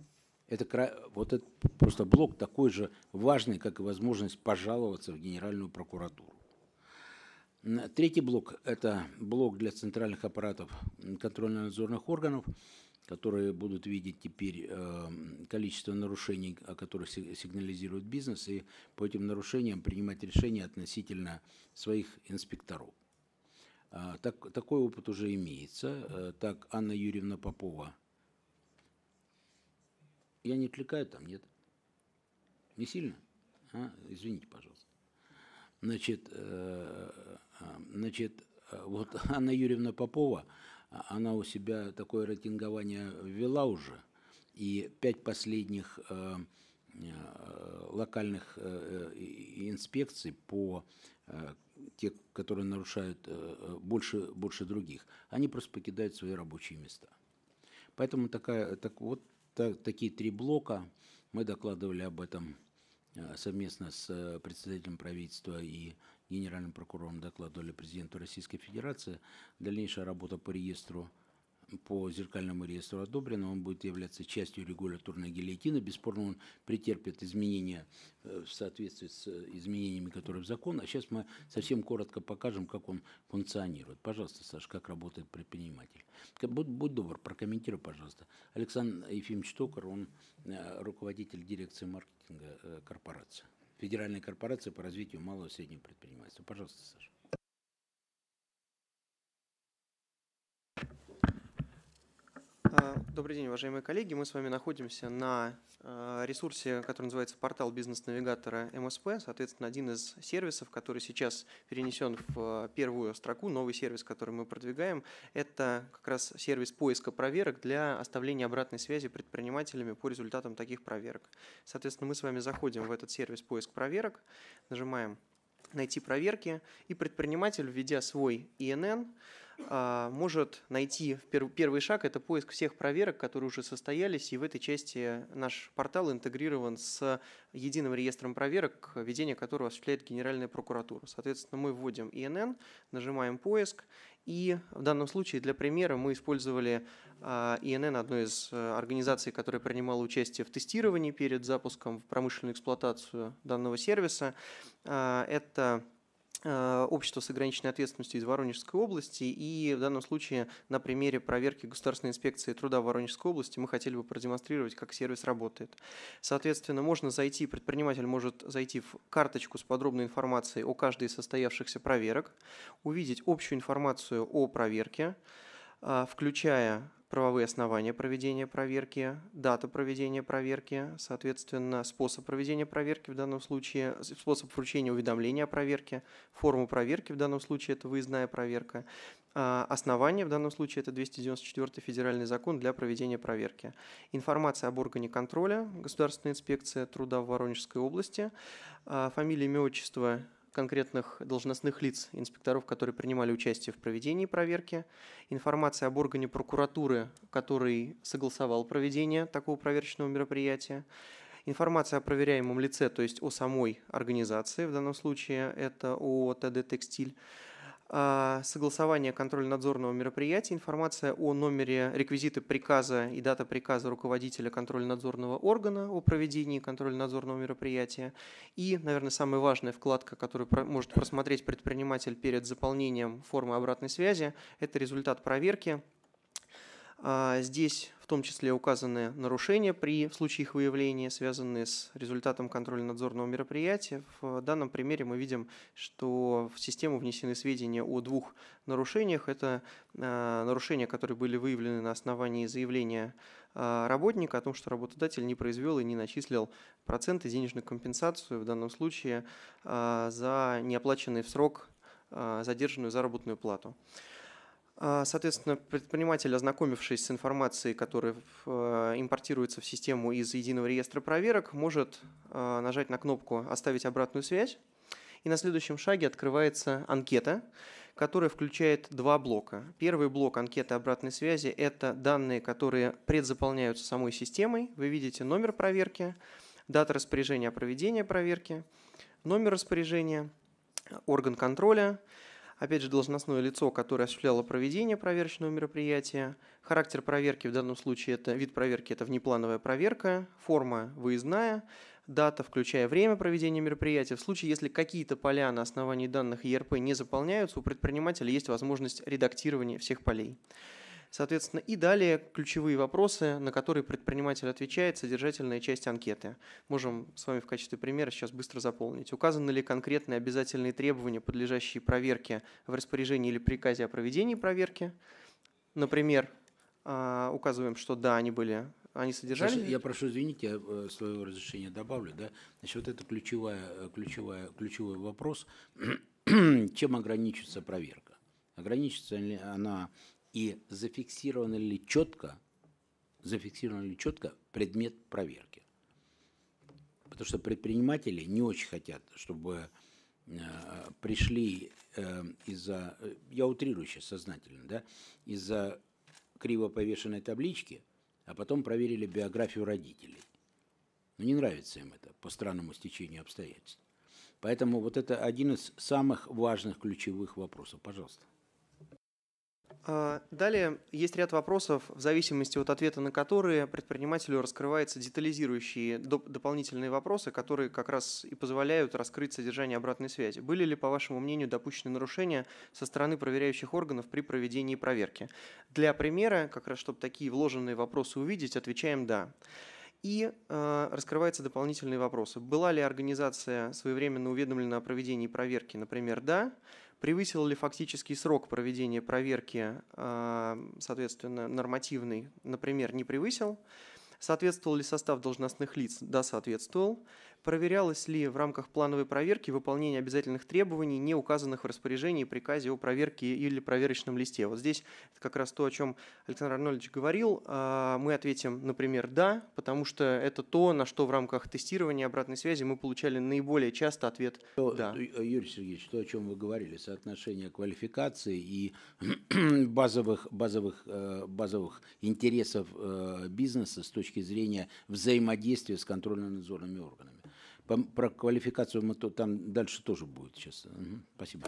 Это, вот это просто блок такой же важный, как и возможность пожаловаться в Генеральную прокуратуру. Третий блок – это блок для центральных аппаратов контрольно-надзорных органов, которые будут видеть теперь э, количество нарушений, о которых сигнализирует бизнес, и по этим нарушениям принимать решения относительно своих инспекторов. А, так, такой опыт уже имеется. Э, так Анна Юрьевна Попова я не отвлекаю там, нет? Не сильно? А? Извините, пожалуйста. Значит, э, э, значит, э, вот (laughs) Анна Юрьевна Попова, а, она у себя такое рейтингование ввела уже, и пять последних локальных инспекций по э, те, которые нарушают больше, больше других, они просто покидают свои рабочие места. Поэтому такая, так вот так, такие три блока. Мы докладывали об этом э, совместно с э, председателем правительства и генеральным прокурором докладывали президенту Российской Федерации. Дальнейшая работа по реестру по зеркальному реестру одобрено, он будет являться частью регуляторной гильотины. Бесспорно, он претерпит изменения э, в соответствии с э, изменениями, которые в закон. А сейчас мы совсем коротко покажем, как он функционирует. Пожалуйста, Саш, как работает предприниматель. Будь, будь добр, прокомментируй, пожалуйста. Александр Ефимович Токар, он э, руководитель дирекции маркетинга корпорации. Федеральной корпорации по развитию малого и среднего предпринимательства. Пожалуйста, Саша. Добрый день, уважаемые коллеги. Мы с вами находимся на э, ресурсе, который называется портал бизнес-навигатора МСП. Соответственно, один из сервисов, который сейчас перенесен в э, первую строку, новый сервис, который мы продвигаем, это как раз сервис поиска проверок для оставления обратной связи предпринимателями по результатам таких проверок. Соответственно, мы с вами заходим в этот сервис поиск проверок, нажимаем найти проверки, и предприниматель, введя свой ИНН, а, может найти первый шаг – это поиск всех проверок, которые уже состоялись, и в этой части наш портал интегрирован с единым реестром проверок, ведение которого осуществляет Генеральная прокуратура. Соответственно, мы вводим ИНН, нажимаем «Поиск», и в данном случае для примера мы использовали а, ИНН, одной из э, организаций, которая принимала участие в тестировании перед запуском в промышленную эксплуатацию данного сервиса. А, это Э, общество с ограниченной ответственностью из Воронежской области. И в данном случае на примере проверки Государственной инспекции труда в Воронежской области мы хотели бы продемонстрировать, как сервис работает. Соответственно, можно зайти, предприниматель может зайти в карточку с подробной информацией о каждой из состоявшихся проверок, увидеть общую информацию о проверке, э, включая правовые основания проведения проверки, дата проведения проверки, соответственно, способ проведения проверки в данном случае, способ вручения уведомления о проверке, форму проверки в данном случае это выездная проверка, а, Основание в данном случае это 294 федеральный закон для проведения проверки. Информация об органе контроля Государственная инспекция труда в Воронежской области. А, фамилия, имя, отчество конкретных должностных лиц, инспекторов, которые принимали участие в проведении проверки, информация об органе прокуратуры, который согласовал проведение такого проверочного мероприятия, информация о проверяемом лице, то есть о самой организации, в данном случае это ООО «ТД Текстиль», а, согласование контрольно-надзорного мероприятия, информация о номере реквизиты приказа и дата приказа руководителя контрольно-надзорного органа о проведении контрольно-надзорного мероприятия и, наверное, самая важная вкладка, которую может просмотреть предприниматель перед заполнением формы обратной связи, это результат проверки а, здесь в том числе указаны нарушения при в случае их выявления, связанные с результатом контрольно-надзорного мероприятия. В данном примере мы видим, что в систему внесены сведения о двух нарушениях. Это а, нарушения, которые были выявлены на основании заявления а, работника о том, что работодатель не произвел и не начислил проценты денежную компенсацию, в данном случае за неоплаченный в срок задержанную заработную плату. А, соответственно, предприниматель, ознакомившись с информацией, которая э, импортируется в систему из единого реестра проверок, может а, нажать на кнопку «Оставить обратную связь», и на следующем шаге открывается анкета, которая включает два блока. Первый блок анкеты обратной связи – это данные, которые предзаполняются самой системой. Вы видите номер проверки, дата распоряжения о проведении проверки, номер распоряжения, орган контроля – опять же, должностное лицо, которое осуществляло проведение проверочного мероприятия. Характер проверки в данном случае это вид проверки это внеплановая проверка, форма выездная, дата, включая время проведения мероприятия. В случае, если какие-то поля на основании данных ЕРП e не заполняются, у предпринимателя есть возможность редактирования всех полей. Соответственно, и далее ключевые вопросы, на которые предприниматель отвечает, содержательная часть анкеты. Можем с вами в качестве примера сейчас быстро заполнить. Указаны ли конкретные обязательные требования, подлежащие проверке в распоряжении или приказе о проведении проверки? Например, а, указываем, что да, они были они содержали? я прошу извините, я э, своего разрешения добавлю. Да? Значит, вот это ключевая, э, ключевая, ключевой вопрос. (clears throat) Чем ограничится проверка? Ограничится ли она и зафиксирован ли четко, зафиксирован ли четко предмет проверки. Потому что предприниматели не очень хотят, чтобы э, пришли э, из-за, э, я утрирую сейчас сознательно, да, из-за криво повешенной таблички, а потом проверили биографию родителей. Но ну, не нравится им это по странному стечению обстоятельств. Поэтому вот это один из самых важных ключевых вопросов. Пожалуйста. А, далее есть ряд вопросов, в зависимости от ответа на которые предпринимателю раскрываются детализирующие доп дополнительные вопросы, которые как раз и позволяют раскрыть содержание обратной связи. Были ли, по вашему мнению, допущены нарушения со стороны проверяющих органов при проведении проверки? Для примера, как раз чтобы такие вложенные вопросы увидеть, отвечаем «да». И э, раскрываются дополнительные вопросы. Была ли организация своевременно уведомлена о проведении проверки? Например, да превысил ли фактический срок проведения проверки, а, соответственно, нормативный, например, не превысил, соответствовал ли состав должностных лиц, да, соответствовал, проверялось ли в рамках плановой проверки выполнение обязательных требований, не указанных в распоряжении приказе о проверке или проверочном листе. Вот здесь это как раз то, о чем Александр Арнольдович говорил. А, мы ответим, например, «да», потому что это то, на что в рамках тестирования обратной связи мы получали наиболее часто ответ э, «да». Э, Юрий Сергеевич, то, о чем вы говорили, соотношение квалификации и (clears throat) базовых, базовых, э, базовых интересов бизнеса с точки зрения взаимодействия с контрольно-надзорными органами про квалификацию мы то, там дальше тоже будет сейчас. Угу. Спасибо.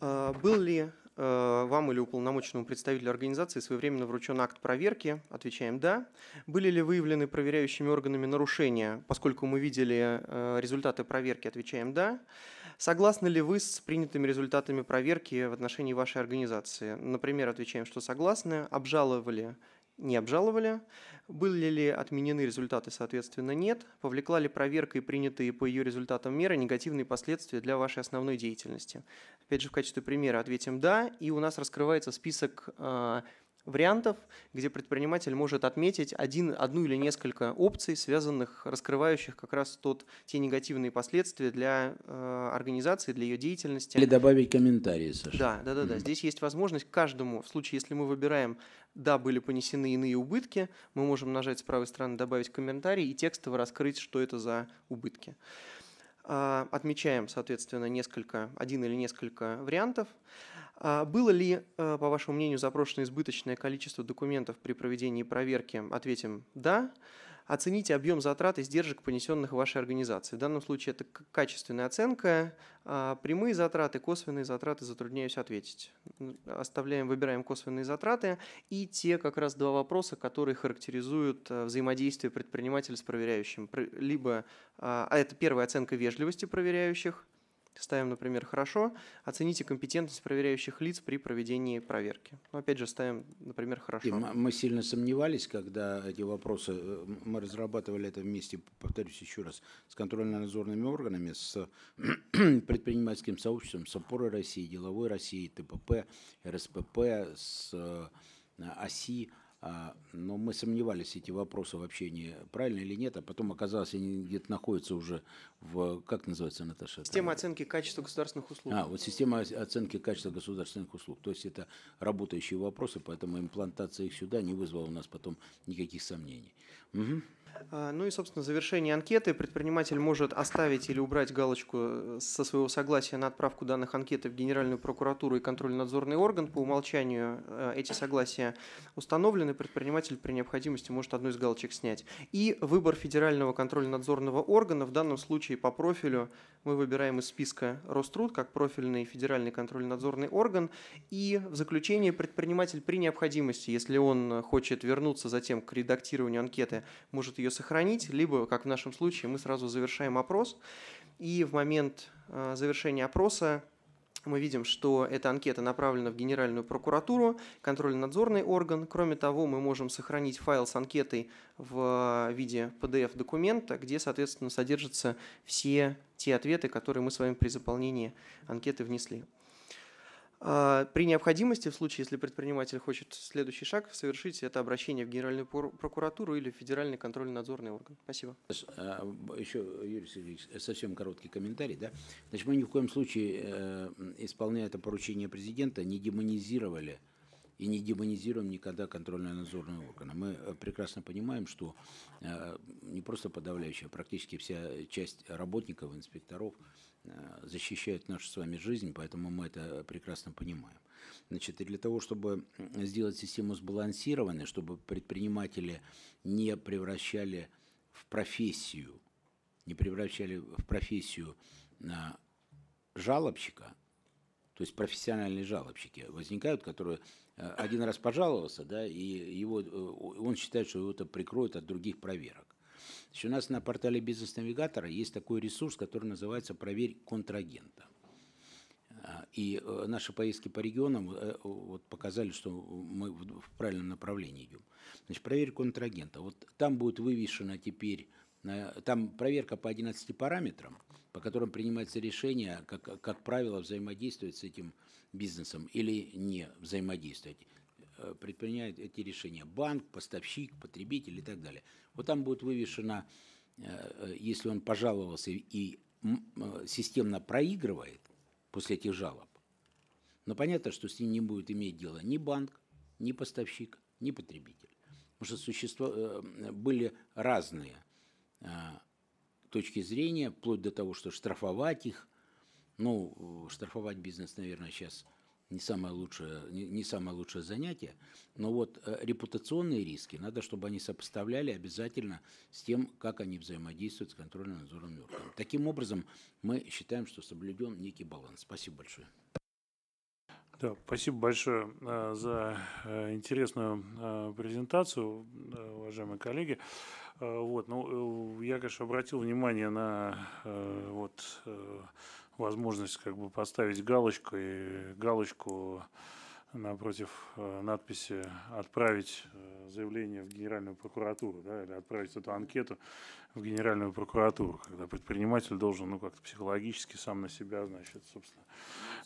А, был ли а, вам или уполномоченному представителю организации своевременно вручен акт проверки? Отвечаем «да». Были ли выявлены проверяющими органами нарушения? Поскольку мы видели а, результаты проверки, отвечаем «да». Согласны ли вы с принятыми результатами проверки в отношении вашей организации? Например, отвечаем, что согласны. Обжаловали не обжаловали. Были ли отменены результаты, соответственно, нет. Повлекла ли проверка и принятые по ее результатам меры негативные последствия для вашей основной деятельности? Опять же, в качестве примера ответим «да», и у нас раскрывается список а, вариантов, где предприниматель может отметить один, одну или несколько опций, связанных, раскрывающих как раз тот, те негативные последствия для э, организации, для ее деятельности. Или добавить комментарии, Саша. Да, да, да, да. Здесь есть возможность каждому, в случае, если мы выбираем, да, были понесены иные убытки, мы можем нажать с правой стороны «Добавить комментарий» и текстово раскрыть, что это за убытки. Э, отмечаем, соответственно, несколько, один или несколько вариантов. А, было ли, э, по вашему мнению, запрошено избыточное количество документов при проведении проверки? Ответим «да». Оцените объем затрат и сдержек, понесенных вашей организацией. В данном случае это качественная оценка. А, прямые затраты, косвенные затраты, затрудняюсь ответить. Оставляем, выбираем косвенные затраты и те как раз два вопроса, которые характеризуют э, взаимодействие предпринимателя с проверяющим. Либо, а, это первая оценка вежливости проверяющих, Ставим, например, «хорошо», оцените компетентность проверяющих лиц при проведении проверки. Но ну, опять же, ставим, например, «хорошо». И мы сильно сомневались, когда эти вопросы, э, мы разрабатывали это вместе, повторюсь еще раз, с контрольно-надзорными органами, с (clears throat) предпринимательским сообществом, с опорой России, деловой России, ТПП, РСПП, с э, ОСИ – а, но мы сомневались, эти вопросы вообще не правильно или нет, а потом оказалось, они где-то находятся уже в, как называется, Наташа? Система там? оценки качества государственных услуг. А, вот система оценки качества государственных услуг. То есть это работающие вопросы, поэтому имплантация их сюда не вызвала у нас потом никаких сомнений. Угу. А, ну и, собственно, завершение анкеты предприниматель может оставить или убрать галочку э, со своего согласия на отправку данных анкеты в Генеральную прокуратуру и контрольно-надзорный орган. По умолчанию э, эти согласия установлены, предприниматель при необходимости может одну из галочек снять. И выбор федерального контрольно-надзорного органа в данном случае по профилю мы выбираем из списка Роструд как профильный федеральный контрольно-надзорный орган. И в заключение предприниматель при необходимости, если он хочет вернуться затем к редактированию анкеты, может ее ее сохранить, либо, как в нашем случае, мы сразу завершаем опрос, и в момент э, завершения опроса мы видим, что эта анкета направлена в Генеральную прокуратуру, контрольно-надзорный орган. Кроме того, мы можем сохранить файл с анкетой в э, виде PDF-документа, где, соответственно, содержатся все те ответы, которые мы с вами при заполнении анкеты внесли. А, при необходимости, в случае, если предприниматель хочет следующий шаг, совершить это обращение в Генеральную прокуратуру или в Федеральный контрольно-надзорный орган. Спасибо. А, Еще, Юрий Сергеевич, э, совсем короткий комментарий. Да? Значит, мы ни в коем случае, э, исполняя это поручение президента, не демонизировали и не демонизируем никогда контрольно-надзорные органы. Мы э, прекрасно понимаем, что не просто подавляющая, а практически вся часть работников, инспекторов – Э, защищают нашу с вами жизнь, поэтому мы это прекрасно понимаем. Значит, и для того, чтобы сделать систему сбалансированной, чтобы предприниматели не превращали в профессию, не превращали в профессию э, жалобщика, то есть профессиональные жалобщики возникают, которые э, один раз пожаловался, да, и его, он считает, что его это прикроет от других проверок. Значит, у нас на портале бизнес-навигатора есть такой ресурс, который называется «Проверь контрагента». А, и э, наши поиски по регионам э, вот, показали, что мы в правильном направлении идем. Значит, проверь контрагента. Вот там будет вывешено теперь, э, там проверка по 11 параметрам, по которым принимается решение, как, как правило, взаимодействовать с этим бизнесом или не взаимодействовать. Э, предпринимает эти решения. Банк, поставщик, потребитель и так далее. Вот там будет вывешено, э, э, если он пожаловался и системно проигрывает после этих жалоб, но понятно, что с ним не будет иметь дело ни банк, ни поставщик, ни потребитель. Потому что существо, были разные точки зрения, вплоть до того, что штрафовать их, ну, штрафовать бизнес, наверное, сейчас не самое лучшее, не, не самое лучшее занятие. Но вот э, репутационные риски, надо, чтобы они сопоставляли обязательно с тем, как они взаимодействуют с контрольным надзором органом. Таким образом, мы считаем, что соблюден некий баланс. Спасибо большое. Да, спасибо большое э, за э, интересную э, презентацию, уважаемые коллеги. Э, вот, ну, э, я, конечно, обратил внимание на э, вот возможность как бы поставить галочку, и галочку напротив э, надписи «Отправить э, заявление в Генеральную прокуратуру» да, или отправить эту анкету в Генеральную прокуратуру, когда предприниматель должен ну, как-то психологически сам на себя, значит, собственно.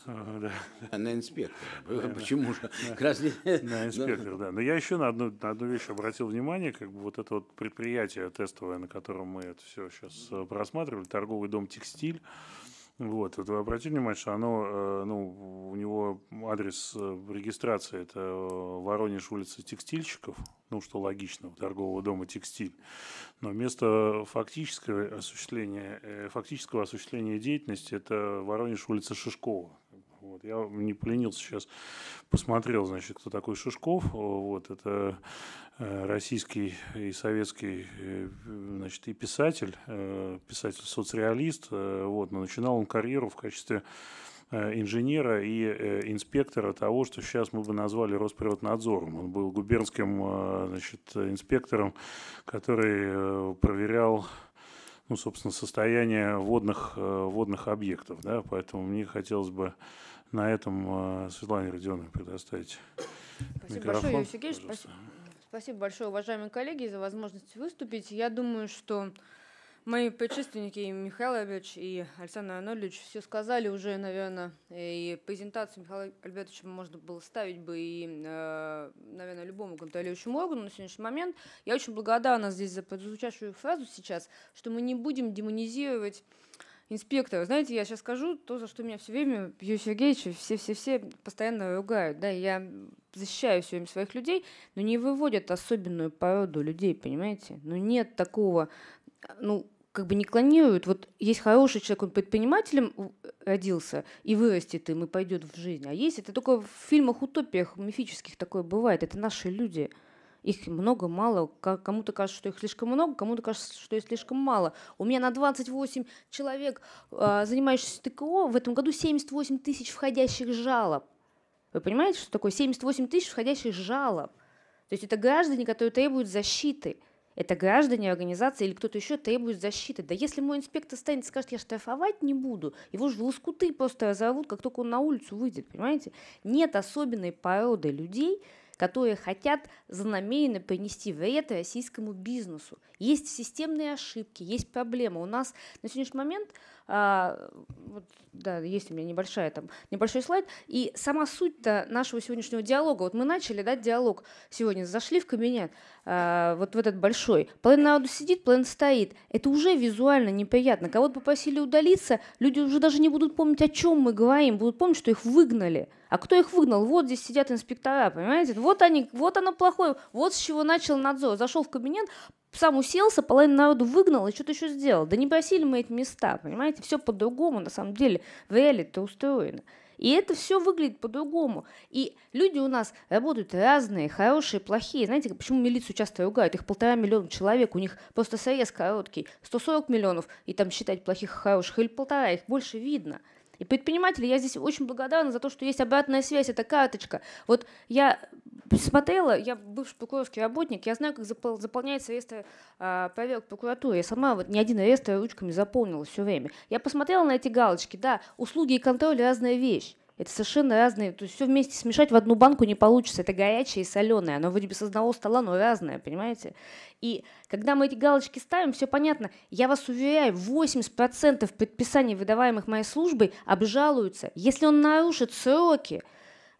Э, да. (laughs) На инспектора. Почему же? На (laughs) инспектора, да. Но я еще на одну, на одну вещь обратил внимание, как бы вот это вот предприятие тестовое, на котором мы это все сейчас просматривали, торговый дом «Текстиль», вот, вот вы обратили внимание, что оно, э, ну, у него адрес э, регистрации это э, Воронеж, улица Текстильщиков, ну, что логично, торгового дома «Текстиль». Но место фактического осуществления, фактического осуществления деятельности это Воронеж, улица Шишкова. Вот я не поленился сейчас, посмотрел, значит, кто такой Шишков. Вот это э, российский и советский э, значит, и писатель, э, писатель-соцреалист. Вот, но начинал он карьеру в качестве инженера и инспектора того, что сейчас мы бы назвали Росприроднадзором. Он был губернским значит, инспектором, который проверял ну, собственно, состояние водных, водных объектов. Да? Поэтому мне хотелось бы на этом э, Светлане Родионовне предоставить Спасибо микрофон. большое, Юрий Сергеевич. Спасибо, спасибо большое, уважаемые коллеги, за возможность выступить. Я думаю, что Мои предшественники Михаил Альбертович и Александр Анатольевич все сказали уже, наверное, и презентацию Михаила Альбертовича можно было ставить бы и, э, наверное, любому контролирующему органу на сегодняшний момент. Я очень благодарна здесь за прозвучавшую фразу сейчас, что мы не будем демонизировать инспектора, знаете, я сейчас скажу то, за что меня все время Юрий Сергеевич все-все-все постоянно ругают, да, я защищаю все время своих людей, но не выводят особенную породу людей, понимаете? Ну нет такого, ну, как бы не клонируют. Вот есть хороший человек, он предпринимателем родился и вырастет им и пойдет в жизнь. А есть это только в фильмах-утопиях мифических такое бывает. Это наши люди их много-мало. Кому-то кажется, что их слишком много, кому-то кажется, что их слишком мало. У меня на 28 человек, а, занимающихся ТКО, в этом году 78 тысяч входящих жалоб. Вы понимаете, что такое 78 тысяч входящих жалоб? То есть это граждане, которые требуют защиты. Это граждане организации или кто-то еще требует защиты. Да если мой инспектор станет и скажет, я штрафовать не буду, его же в лоскуты просто разорвут, как только он на улицу выйдет, понимаете? Нет особенной породы людей, которые хотят злонамеренно принести вред российскому бизнесу. Есть системные ошибки, есть проблемы. У нас на сегодняшний момент, а, вот, да, есть у меня небольшая, там, небольшой слайд, и сама суть нашего сегодняшнего диалога, вот мы начали, да, диалог сегодня, зашли в кабинет, а, вот в этот большой, половина народу сидит, половина стоит, это уже визуально неприятно. Кого-то попросили удалиться, люди уже даже не будут помнить, о чем мы говорим, будут помнить, что их выгнали – а кто их выгнал? Вот здесь сидят инспектора, понимаете? Вот они, вот оно плохое, вот с чего начал надзор. Зашел в кабинет, сам уселся, половину народу выгнал и что-то еще сделал. Да не просили мы эти места, понимаете? Все по-другому, на самом деле, в реале это устроено. И это все выглядит по-другому. И люди у нас работают разные, хорошие, плохие. Знаете, почему милицию часто ругают? Их полтора миллиона человек, у них просто срез короткий, 140 миллионов, и там считать плохих и хороших, или полтора, их больше видно – и предприниматели, я здесь очень благодарна за то, что есть обратная связь, это карточка. Вот я смотрела, я бывший прокурорский работник, я знаю, как заполняется реестр э, а, проверок прокуратуры. Я сама вот ни один реестр ручками заполнила все время. Я посмотрела на эти галочки, да, услуги и контроль разная вещь. Это совершенно разные. То есть все вместе смешать в одну банку не получится. Это горячее и соленое. Оно вроде бы с одного стола, но разное, понимаете? И когда мы эти галочки ставим, все понятно. Я вас уверяю, 80% предписаний, выдаваемых моей службой, обжалуются. Если он нарушит сроки,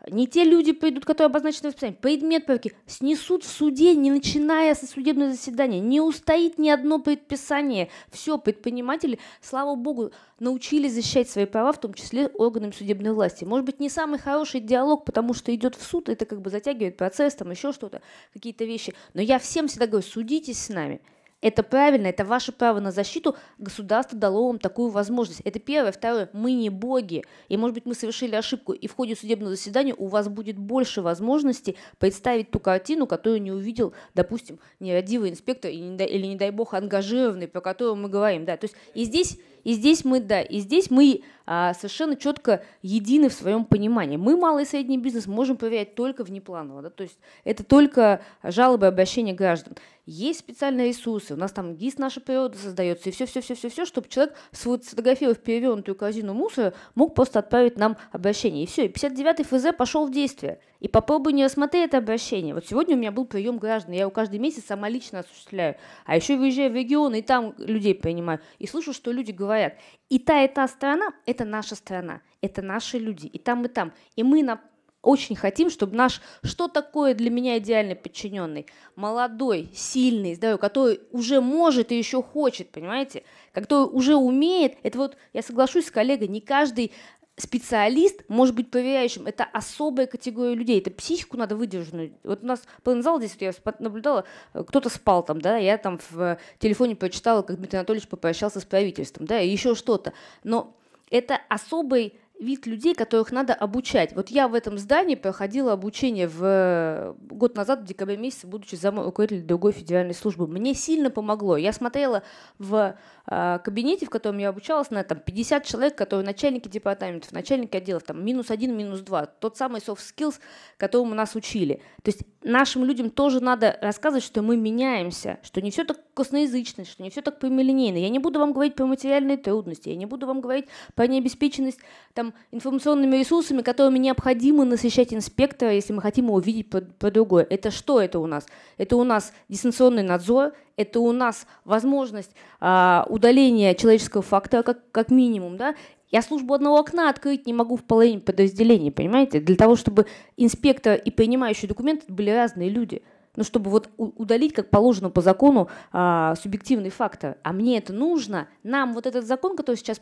не те люди пойдут, которые обозначены в описании, предмет проверки снесут в суде, не начиная со судебного заседания, не устоит ни одно предписание. Все, предприниматели, слава богу, научились защищать свои права, в том числе органами судебной власти. Может быть, не самый хороший диалог, потому что идет в суд, это как бы затягивает процесс, там еще что-то, какие-то вещи. Но я всем всегда говорю, судитесь с нами. Это правильно, это ваше право на защиту. Государство дало вам такую возможность. Это первое. Второе, мы не боги. И, может быть, мы совершили ошибку. И в ходе судебного заседания у вас будет больше возможностей представить ту картину, которую не увидел, допустим, нерадивый инспектор или, не дай бог, ангажированный, про которого мы говорим. Да, то есть и здесь, и здесь мы, да, и здесь мы а, совершенно четко едины в своем понимании. Мы, малый и средний бизнес, можем проверять только внепланово. Да, то есть это только жалобы и обращения граждан. Есть специальные ресурсы, у нас там гис наша природа создается, и все-все-все-все-все, чтобы человек, сфотографировав перевернутую корзину мусора, мог просто отправить нам обращение. И все, и 59-й ФЗ пошел в действие. И попробуй не рассмотри это обращение. Вот сегодня у меня был прием граждан, я его каждый месяц сама лично осуществляю. А еще выезжаю в регионы и там людей принимаю. И слушаю, что люди говорят. И та, и та страна – это наша страна, это наши люди. И там, и там. И мы на очень хотим, чтобы наш, что такое для меня идеальный подчиненный, молодой, сильный, здоровый, который уже может и еще хочет, понимаете, который уже умеет, это вот, я соглашусь с коллегой, не каждый специалист может быть проверяющим. Это особая категория людей. Это психику надо выдержанную. Вот у нас полонзал здесь, вот я наблюдала, э, кто-то спал там, да, я там в э, телефоне прочитала, как Дмитрий Анатольевич попрощался с правительством, да, и еще что-то. Но это особый вид людей, которых надо обучать. Вот я в этом здании проходила обучение в э, год назад, в декабре месяце, будучи замом руководителя другой федеральной службы. Мне сильно помогло. Я смотрела в а, кабинете, в котором я обучалась, на этом 50 человек, которые начальники департаментов, начальники отделов, там минус один, минус два, тот самый soft skills, которому нас учили. То есть нашим людям тоже надо рассказывать, что мы меняемся, что не все так косноязычно, что не все так прямолинейно. Я не буду вам говорить про материальные трудности, я не буду вам говорить про необеспеченность там, информационными ресурсами, которыми необходимо насыщать инспектора, если мы хотим его увидеть по, по другое. Это что это у нас? Это у нас дистанционный надзор, это у нас возможность а, удаления человеческого фактора как, как минимум, да, я службу одного окна открыть не могу в половине подразделения, понимаете? Для того, чтобы инспектор и принимающий документы были разные люди. Ну, чтобы вот удалить, как положено по закону, а, субъективный фактор. А мне это нужно. Нам вот этот закон, который сейчас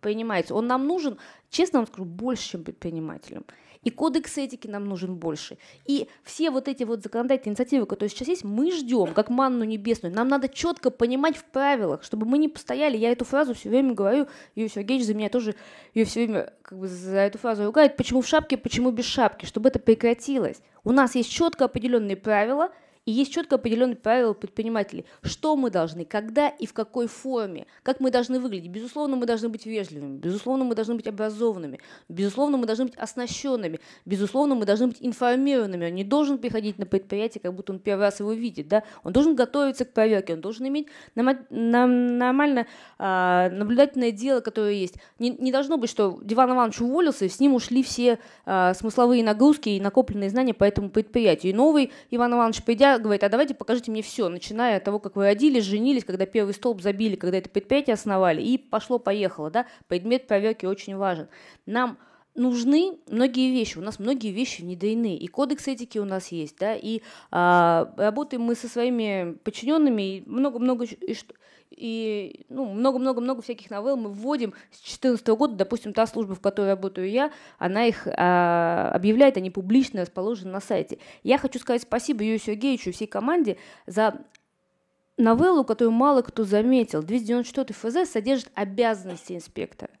принимается, он нам нужен, честно вам скажу, больше, чем предпринимателям и кодекс этики нам нужен больше. И все вот эти вот законодательные инициативы, которые сейчас есть, мы ждем, как манну небесную. Нам надо четко понимать в правилах, чтобы мы не постояли. Я эту фразу все время говорю, Юрий Сергеевич за меня тоже, ее все время как бы за эту фразу ругает, почему в шапке, почему без шапки, чтобы это прекратилось. У нас есть четко определенные правила, и есть четко определенные правила предпринимателей, что мы должны, когда и в какой форме, как мы должны выглядеть. Безусловно, мы должны быть вежливыми, безусловно, мы должны быть образованными, безусловно, мы должны быть оснащенными, безусловно, мы должны быть информированными. Он не должен приходить на предприятие, как будто он первый раз его видит, да, он должен готовиться к проверке, он должен иметь нормально а, наблюдательное дело, которое есть. Не, должно быть, что Диван Иванович уволился, и с ним ушли все а, смысловые нагрузки и накопленные знания по этому предприятию. И новый Иван Иванович, придя, говорит, а давайте покажите мне все, начиная от того, как вы родились, женились, когда первый столб забили, когда это предприятие основали, и пошло-поехало, да, предмет проверки очень важен. Нам нужны многие вещи. У нас многие вещи внедрены. И кодекс этики у нас есть, да, и а, работаем мы со своими подчиненными, много-много и что, и ну, много-много-много всяких новелл мы вводим с 2014 года. Допустим, та служба, в которой работаю я, она их а, объявляет, они публично расположены на сайте. Я хочу сказать спасибо Юрию Сергеевичу и всей команде за новеллу, которую мало кто заметил. 294 ФЗ содержит обязанности инспектора,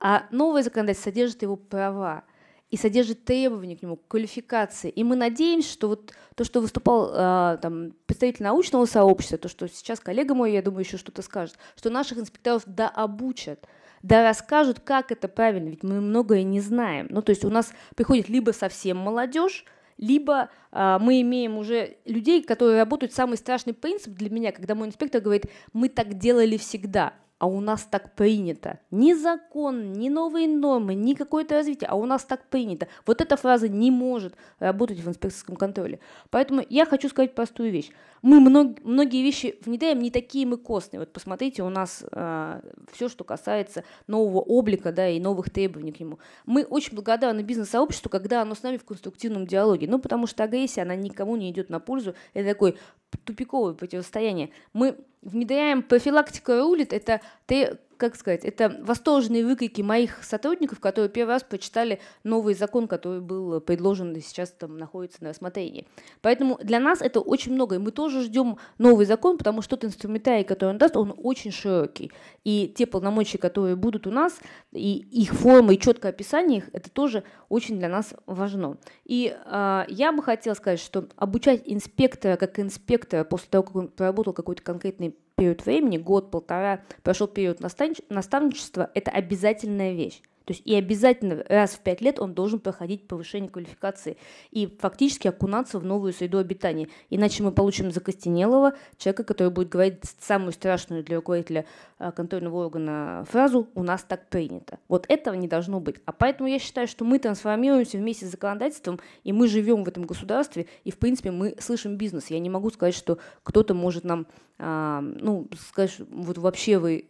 а новое законодательство содержит его права и содержит требования к нему, квалификации. И мы надеемся, что вот то, что выступал э, там, представитель научного сообщества, то, что сейчас коллега мой, я думаю, еще что-то скажет, что наших инспекторов дообучат, да расскажут, как это правильно, ведь мы многое не знаем. Ну, то есть у нас приходит либо совсем молодежь, либо э, мы имеем уже людей, которые работают. Самый страшный принцип для меня, когда мой инспектор говорит, мы так делали всегда – а у нас так принято. Ни закон, ни новые нормы, ни какое-то развитие, а у нас так принято. Вот эта фраза не может работать в инспекторском контроле. Поэтому я хочу сказать простую вещь. Мы мног, многие вещи внедряем, не такие мы костные. Вот посмотрите, у нас э, все, что касается нового облика да, и новых требований к нему. Мы очень благодарны бизнес-сообществу, когда оно с нами в конструктивном диалоге. Ну, потому что агрессия, она никому не идет на пользу. Это такой тупиковое противостояние. Мы внедряем профилактику рулит, это ты как сказать, это восторженные выкрики моих сотрудников, которые первый раз почитали новый закон, который был предложен и сейчас там находится на рассмотрении. Поэтому для нас это очень много, и мы тоже ждем новый закон, потому что тот инструментарий, который он даст, он очень широкий. И те полномочия, которые будут у нас, и их форма, и четкое описание их, это тоже очень для нас важно. И э, я бы хотела сказать, что обучать инспектора как инспектора после того, как он проработал какой-то конкретный период времени, год-полтора, прошел период наставничества, это обязательная вещь. То есть и обязательно раз в пять лет он должен проходить повышение квалификации и фактически окунаться в новую среду обитания. Иначе мы получим закостенелого человека, который будет говорить самую страшную для руководителя а, контрольного органа фразу «у нас так принято». Вот этого не должно быть. А поэтому я считаю, что мы трансформируемся вместе с законодательством, и мы живем в этом государстве, и в принципе мы слышим бизнес. Я не могу сказать, что кто-то может нам, а, ну, сказать, вот вообще вы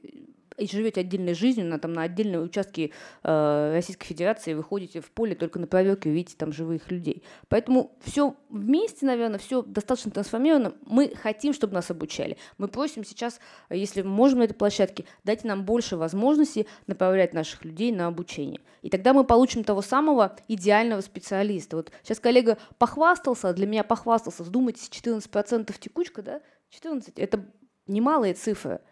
и живете отдельной жизнью, на, там, на отдельные участки э, Российской Федерации, вы ходите в поле только на проверке, увидите там живых людей. Поэтому все вместе, наверное, все достаточно трансформировано. Мы хотим, чтобы нас обучали. Мы просим сейчас, если можем на этой площадке, дайте нам больше возможностей направлять наших людей на обучение. И тогда мы получим того самого идеального специалиста. Вот сейчас коллега похвастался, для меня похвастался, вдумайтесь, 14% текучка, да? 14, это немалые цифры –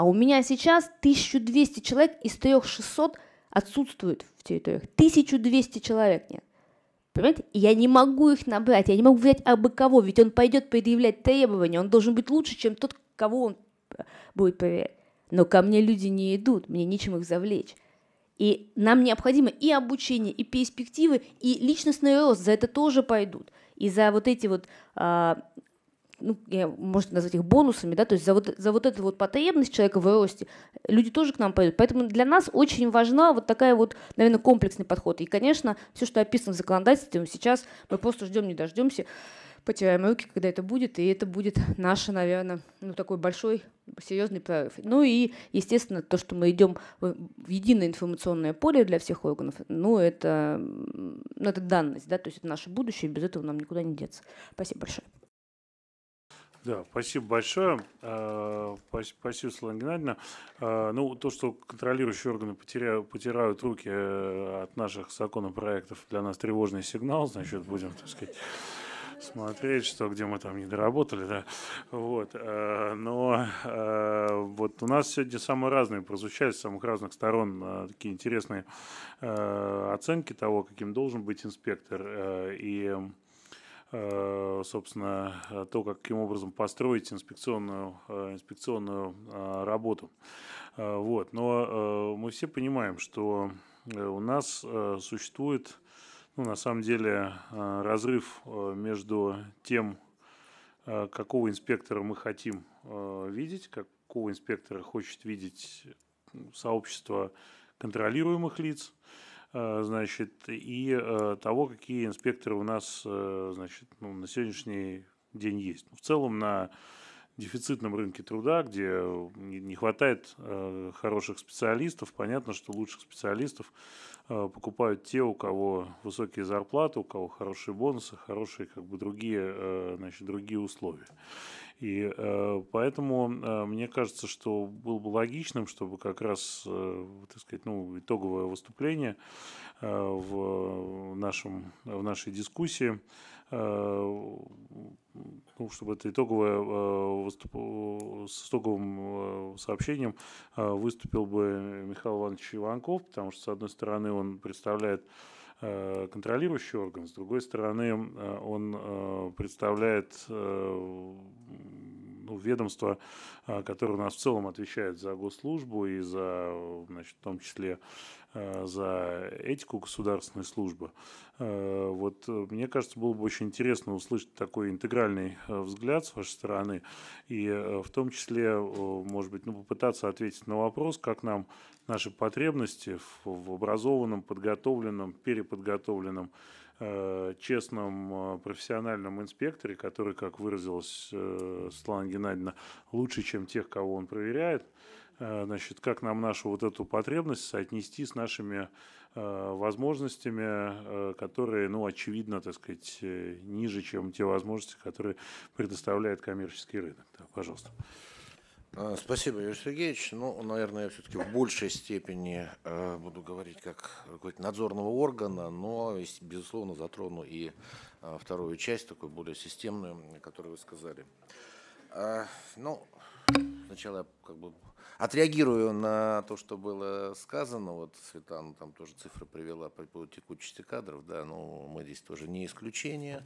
а у меня сейчас 1200 человек из 3600 отсутствует в территориях. 1200 человек нет. Понимаете? И я не могу их набрать, я не могу взять абы кого, ведь он пойдет предъявлять требования, он должен быть лучше, чем тот, кого он э, будет проверять. Но ко мне люди не идут, мне нечем их завлечь. И нам необходимо и обучение, и перспективы, и личностный рост за это тоже пойдут. И за вот эти вот а, ну, я, можно назвать их бонусами, да, то есть за вот, за вот эту вот потребность человека в росте люди тоже к нам пойдут. Поэтому для нас очень важна вот такая вот, наверное, комплексный подход. И, конечно, все, что описано в законодательстве, сейчас мы просто ждем, не дождемся, потираем руки, когда это будет, и это будет наше, наверное, ну, такой большой, серьезный прорыв. Ну и, естественно, то, что мы идем в единое информационное поле для всех органов, ну, это, ну, это данность, да, то есть это наше будущее, и без этого нам никуда не деться. Спасибо большое. Да, спасибо большое. А, спасибо, Светлана Геннадьевна. А, ну, то, что контролирующие органы потеряют, потирают руки э, от наших законопроектов, для нас тревожный сигнал, значит, будем, так сказать, смотреть, что где мы там не доработали, да. Вот. Э, но э, вот у нас сегодня самые разные прозвучали с самых разных сторон такие интересные оценки того, каким должен быть инспектор. И Э, собственно, э, то, каким образом построить инспекционную, э, инспекционную работу. Вот. Но мы все понимаем, что у нас существует, ну, на самом деле, разрыв между тем, какого инспектора мы хотим видеть, какого инспектора хочет видеть сообщество контролируемых лиц – Э, значит, и э, того, какие инспекторы у нас э, значит, ну, на сегодняшний день есть. В целом на дефицитном рынке труда, где не хватает хороших специалистов, понятно, что лучших специалистов покупают те, у кого высокие зарплаты, у кого хорошие бонусы, хорошие как бы другие, значит, другие условия. И э, поэтому э, мне кажется, что было бы логичным, чтобы как раз, э, так сказать, ну, итоговое выступление э, в, нашем, в нашей дискуссии, э, ну, чтобы это итоговое э, выступ, с итоговым сообщением выступил бы Михаил Иванович Иванков, потому что, с одной стороны, он представляет Э, контролирующий орган, с другой стороны, э, он э, представляет ну, ведомство, которое у нас в целом отвечает за госслужбу и за, значит, в том числе Э, за этику государственной службы. Э, вот э, мне кажется, было бы очень интересно услышать такой интегральный взгляд с вашей стороны и в том числе, может быть, ну, попытаться ответить на вопрос, как нам наши потребности в образованном, подготовленном, переподготовленном честном профессиональном инспекторе, который, как выразилась Светлана Геннадьевна, лучше, чем тех, кого он проверяет – Э, значит, как нам нашу вот эту потребность соотнести с нашими э, возможностями, э, которые, ну, очевидно, так сказать, ниже, чем те возможности, которые предоставляет коммерческий рынок. Так, пожалуйста. А, спасибо, Юрий Сергеевич. Ну, наверное, я все-таки в большей степени буду говорить как руководитель надзорного органа, но, безусловно, затрону и вторую часть, такую более системную, которую вы сказали. А, ну, сначала я как бы Отреагирую на то, что было сказано. Вот Светлана там тоже цифры привела по поводу текучести кадров. Да, но ну, мы здесь тоже не исключение.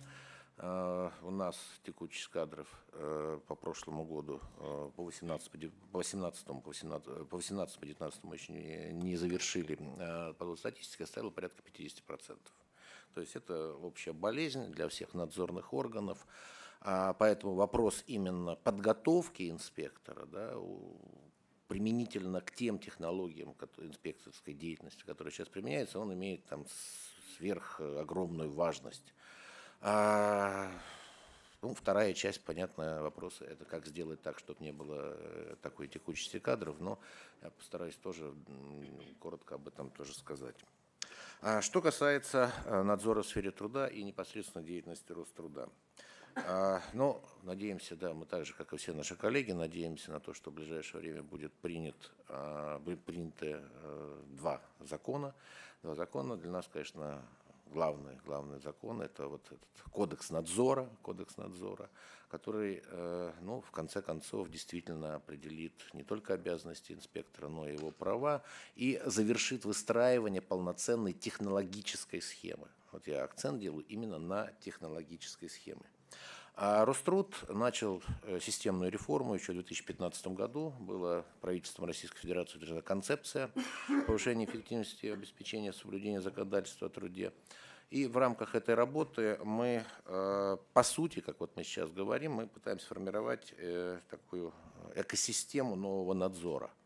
А, у нас текучесть кадров э, по прошлому году э, по 18, по 18, по 18, по 19 э, мы еще не, не завершили. По статистике оставила порядка 50%. То есть это общая болезнь для всех надзорных органов. А поэтому вопрос именно подготовки инспектора да, применительно к тем технологиям инспекторской деятельности, которые сейчас применяются, он имеет там сверх э, огромную важность. А, ну, вторая часть, понятно, вопроса, это как сделать так, чтобы не было э, такой текучести кадров, но я постараюсь тоже коротко об этом тоже сказать. А, что касается э, надзора в сфере труда и непосредственно деятельности Роструда. А, ну, надеемся, да, мы так же, как и все наши коллеги, надеемся на то, что в ближайшее время будет принят, а, будет приняты э, два закона. Два закона для нас, конечно, главный, главный закон – это вот этот кодекс надзора, кодекс надзора, который, э, ну, в конце концов, действительно определит не только обязанности инспектора, но и его права и завершит выстраивание полноценной технологической схемы. Вот я акцент делаю именно на технологической схеме. А Роструд начал э, системную реформу еще в 2015 году. Была правительством Российской Федерации утверждена концепция повышения эффективности обеспечения соблюдения законодательства о труде. И в рамках этой работы мы, э, по сути, как вот мы сейчас говорим, мы пытаемся формировать э, такую экосистему нового надзора –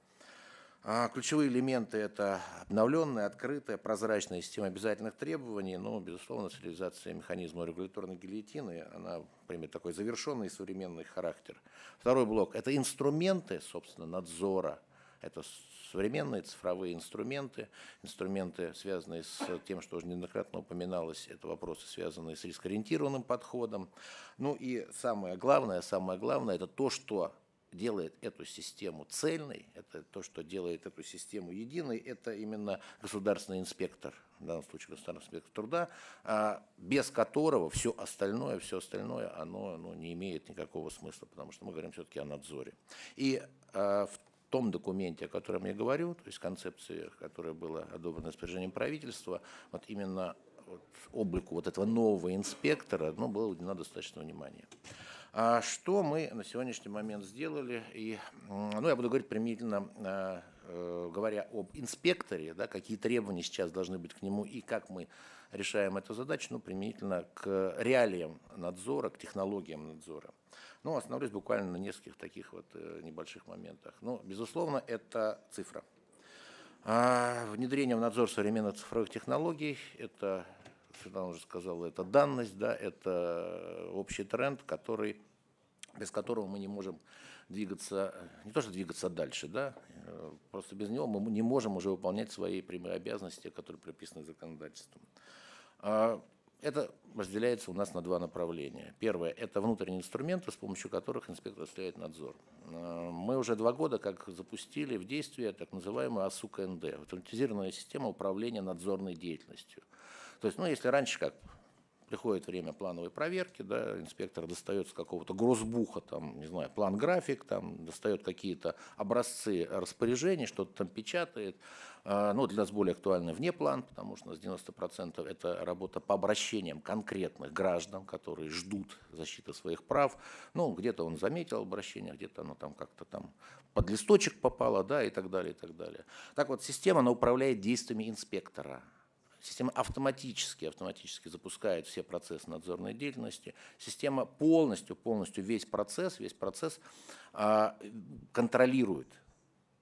а, ключевые элементы – это обновленная, открытая, прозрачная система обязательных требований, но, ну, безусловно, с реализацией механизма регуляторной гильотины она примет такой завершенный современный характер. Второй блок – это инструменты, собственно, надзора. Это современные цифровые инструменты, инструменты, связанные с тем, что уже неоднократно упоминалось, это вопросы, связанные с рискоориентированным подходом. Ну и самое главное, самое главное, это то, что делает эту систему цельной, это то, что делает эту систему единой, это именно государственный инспектор, в данном случае государственный инспектор труда, а, без которого все остальное, все остальное, оно ну, не имеет никакого смысла, потому что мы говорим все-таки о надзоре. И а, в том документе, о котором я говорю, то есть концепции, которая была одобрена распоряжением правительства, вот именно вот облику вот этого нового инспектора ну, было уделено достаточно внимания. А что мы на сегодняшний момент сделали? И, ну, я буду говорить примитивно, а, э, говоря об инспекторе, да, какие требования сейчас должны быть к нему и как мы решаем эту задачу, ну, применительно к реалиям надзора, к технологиям надзора. Ну, остановлюсь буквально на нескольких таких вот э, небольших моментах. Ну, безусловно, это цифра. А, внедрение в надзор современных цифровых технологий – это Светлана уже сказал, это данность, да, это э, общий тренд, который без которого мы не можем двигаться, э, не то что двигаться дальше, да, э, просто без него мы не можем уже выполнять свои прямые обязанности, которые прописаны законодательством. А, это разделяется у нас на два направления. Первое – это внутренние инструменты, с помощью которых инспектор осуществляет надзор. Э, мы уже два года как запустили в действие так называемую АСУКНД – автоматизированная система управления надзорной деятельностью. То есть, ну, если раньше как приходит время плановой проверки, да, инспектор достает с какого-то грузбуха там, не знаю, план-график, там, достает какие-то образцы распоряжений, что-то там печатает. А, ну, для нас более актуально вне план, потому что с 90% это работа по обращениям конкретных граждан, которые ждут защиты своих прав. Ну, где-то он заметил обращение, где-то оно там как-то там под листочек попало, да, и так далее, и так далее. Так вот, система, она управляет действиями инспектора – Система автоматически, автоматически запускает все процессы надзорной деятельности. Система полностью, полностью весь процесс, весь процесс а, контролирует,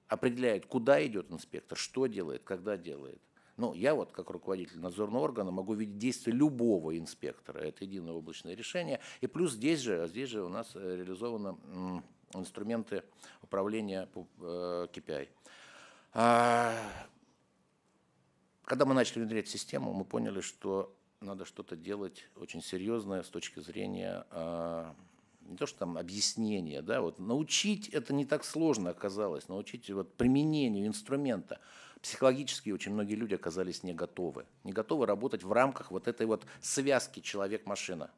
определяет, куда идет инспектор, что делает, когда делает. Ну, я вот как руководитель надзорного органа могу видеть действия любого инспектора. Это единое облачное решение. И плюс здесь же, а здесь же у нас э, реализованы инструменты управления KPI. Э, когда мы начали внедрять систему, мы поняли, что надо что-то делать очень серьезное с точки зрения а, не то что там объяснение, да, вот научить это не так сложно оказалось, научить вот применению инструмента. Психологически очень многие люди оказались не готовы, не готовы работать в рамках вот этой вот связки человек-машина.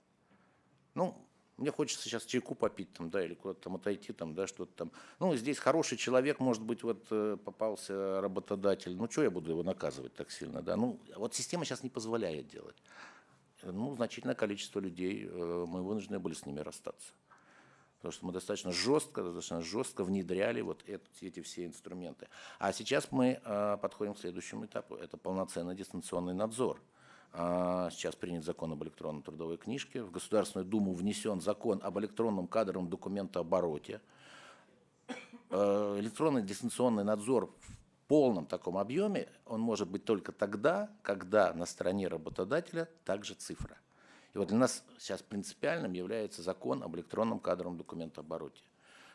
Ну, мне хочется сейчас чайку попить, там, да, или куда-то там отойти, там, да, что-то там. Ну, здесь хороший человек, может быть, вот э, попался работодатель. Ну, что я буду его наказывать так сильно, да? Ну, вот система сейчас не позволяет делать. Ну, значительное количество людей, э, мы вынуждены были с ними расстаться. Потому что мы достаточно жестко, достаточно жестко внедряли вот эти, эти все инструменты. А сейчас мы э, подходим к следующему этапу. Это полноценный дистанционный надзор. А, сейчас принят закон об электронной трудовой книжке. В Государственную Думу внесен закон об электронном кадровом документообороте. Э, электронный дистанционный надзор в полном таком объеме, он может быть только тогда, когда на стороне работодателя также цифра. И вот для нас сейчас принципиальным является закон об электронном кадровом документообороте,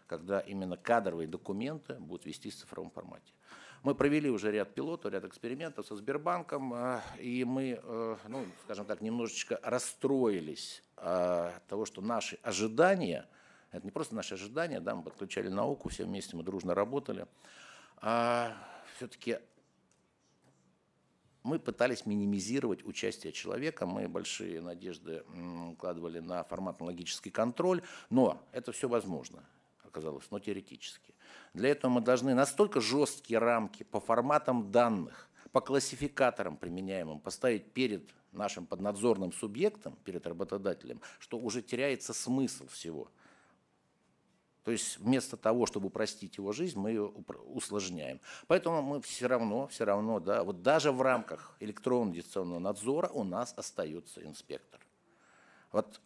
когда именно кадровые документы будут вести в цифровом формате. Мы провели уже ряд пилотов, ряд экспериментов со Сбербанком, а, и мы, э, ну, скажем так, немножечко расстроились а, от того, что наши ожидания, это не просто наши ожидания, да, мы подключали науку, все вместе мы дружно работали, а все-таки мы пытались минимизировать участие человека, мы большие надежды укладывали на формат логический контроль, но это все возможно оказалось, но теоретически. Для этого мы должны настолько жесткие рамки по форматам данных, по классификаторам применяемым поставить перед нашим поднадзорным субъектом, перед работодателем, что уже теряется смысл всего. То есть вместо того, чтобы упростить его жизнь, мы ее усложняем. Поэтому мы все равно, все равно, да, вот даже в рамках электронного дистанционного надзора у нас остается инспектор. Вот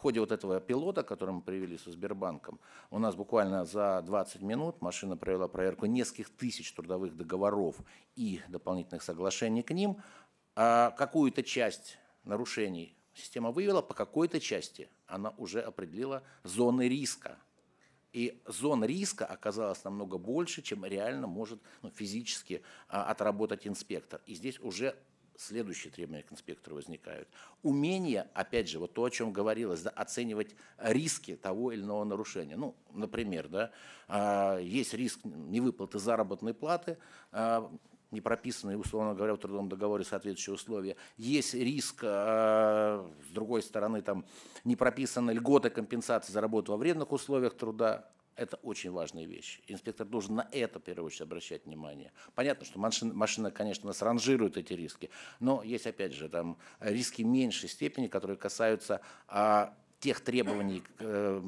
ходе вот этого пилота, который мы привели со Сбербанком, у нас буквально за 20 минут машина провела проверку нескольких тысяч трудовых договоров и дополнительных соглашений к ним. А какую-то часть нарушений система выявила, по какой-то части она уже определила зоны риска. И зона риска оказалась намного больше, чем реально может ну, физически а, отработать инспектор. И здесь уже следующие требования к инспектору возникают. Умение, опять же, вот то, о чем говорилось, да, оценивать риски того или иного нарушения. Ну, например, да, а, есть риск невыплаты заработной платы, а, не прописанные, условно говоря, в трудовом договоре соответствующие условия. Есть риск, а, с другой стороны, там, не прописаны льготы компенсации за работу во вредных условиях труда, это очень важная вещь. Инспектор должен на это, в первую очередь, обращать внимание. Понятно, что машина, машина конечно, нас ранжирует эти риски, но есть, опять же, там риски меньшей степени, которые касаются а, тех требований э,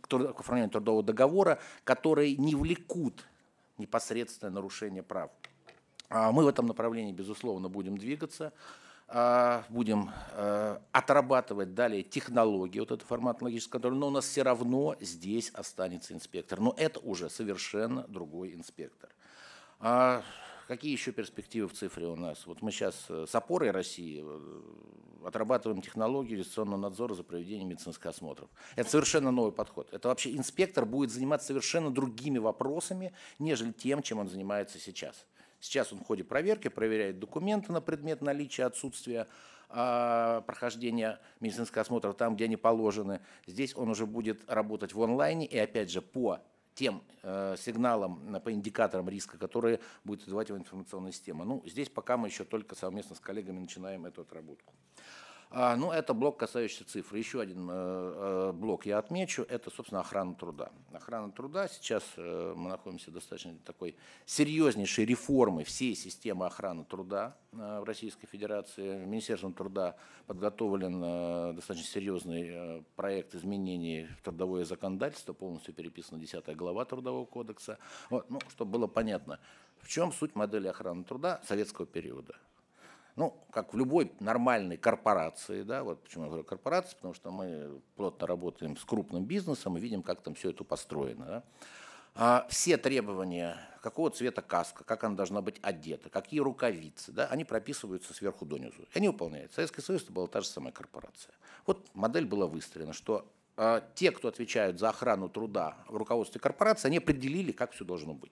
к, к оформлению трудового договора, которые не влекут непосредственное нарушение прав. А мы в этом направлении, безусловно, будем двигаться. А, будем а, отрабатывать далее технологии, вот этот формат логического но у нас все равно здесь останется инспектор. Но это уже совершенно другой инспектор. А какие еще перспективы в цифре у нас? Вот мы сейчас э, с опорой России э, отрабатываем технологии регистрационного надзора за проведение медицинских осмотров. Это совершенно новый подход. Это вообще инспектор будет заниматься совершенно другими вопросами, нежели тем, чем он занимается сейчас. Сейчас он в ходе проверки проверяет документы на предмет наличия, отсутствия э, прохождения медицинского осмотра там, где они положены. Здесь он уже будет работать в онлайне и опять же по тем э, сигналам, э, по индикаторам риска, которые будет выдавать его информационная система. Ну, здесь пока мы еще только совместно с коллегами начинаем эту отработку. А, ну, это блок, касающийся цифр. Еще один э, э, блок я отмечу, это, собственно, охрана труда. Охрана труда, сейчас э, мы находимся в достаточно такой серьезнейшей реформы всей системы охраны труда в Российской Федерации. Министерством труда подготовлен достаточно серьезный проект изменений в трудовое законодательство, полностью переписана 10 глава Трудового кодекса. Вот, ну, чтобы было понятно, в чем суть модели охраны труда советского периода ну, как в любой нормальной корпорации, да, вот почему я говорю корпорации, потому что мы плотно работаем с крупным бизнесом и видим, как там все это построено. Да. А все требования, какого цвета каска, как она должна быть одета, какие рукавицы, да, они прописываются сверху донизу. И они выполняются. Советский Союз это была та же самая корпорация. Вот модель была выстроена, что а, те, кто отвечают за охрану труда в руководстве корпорации, они определили, как все должно быть.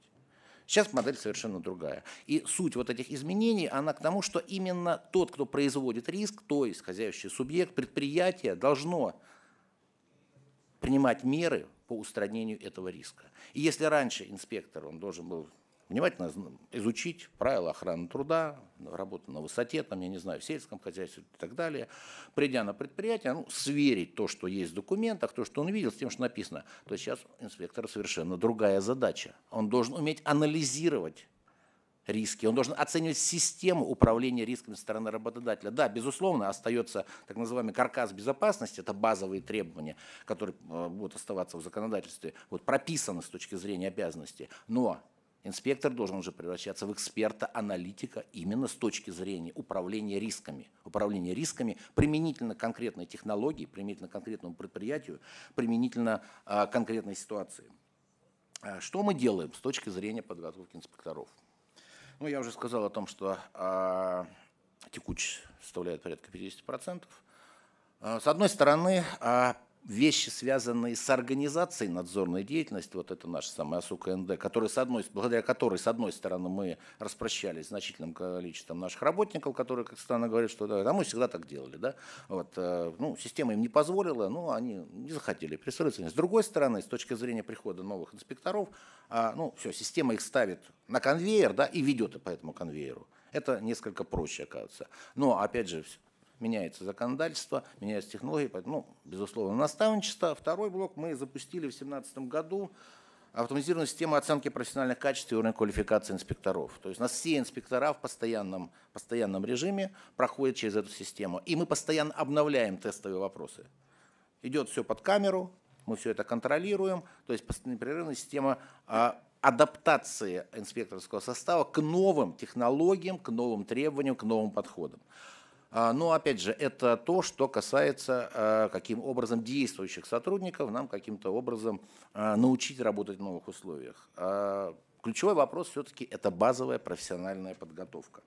Сейчас модель совершенно другая. И суть вот этих изменений, она к тому, что именно тот, кто производит риск, то есть хозяйствующий субъект, предприятие, должно принимать меры по устранению этого риска. И если раньше инспектор, он должен был внимательно изучить правила охраны труда, работу на высоте, там, я не знаю, в сельском хозяйстве и так далее. Придя на предприятие, ну, сверить то, что есть в документах, то, что он видел, с тем, что написано. То есть сейчас у инспектора совершенно другая задача. Он должен уметь анализировать риски, он должен оценивать систему управления рисками со стороны работодателя. Да, безусловно, остается так называемый каркас безопасности, это базовые требования, которые э, будут оставаться в законодательстве, вот прописаны с точки зрения обязанности, но Инспектор должен уже превращаться в эксперта-аналитика именно с точки зрения управления рисками. Управление рисками применительно конкретной технологии, применительно конкретному предприятию, применительно э, конкретной ситуации. А, что мы делаем с точки зрения подготовки инспекторов? Ну, я уже сказал о том, что э, текучесть составляет порядка 50%. С одной стороны, вещи, связанные с организацией надзорной деятельности, вот это наша самая АСУК НД, которая с одной, благодаря которой, с одной стороны, мы распрощались с значительным количеством наших работников, которые, как страна говорят, что да, а мы всегда так делали. Да? Вот, э, ну, система им не позволила, но они не захотели пристроиться. С другой стороны, с точки зрения прихода новых инспекторов, а, ну, все, система их ставит на конвейер да, и ведет по этому конвейеру. Это несколько проще, оказывается. Но, опять же, меняется законодательство, меняются технологии, поэтому, ну, безусловно, наставничество. Второй блок мы запустили в 2017 году автоматизированную систему оценки профессиональных качеств и уровня квалификации инспекторов. То есть у нас все инспектора в постоянном, постоянном режиме проходят через эту систему. И мы постоянно обновляем тестовые вопросы. Идет все под камеру, мы все это контролируем. То есть непрерывная система а, адаптации инспекторского состава к новым технологиям, к новым требованиям, к новым подходам. А, Но ну, опять же, это то, что касается, э, каким образом действующих сотрудников нам каким-то образом э, научить работать в новых условиях. А, ключевой вопрос все-таки это базовая профессиональная подготовка.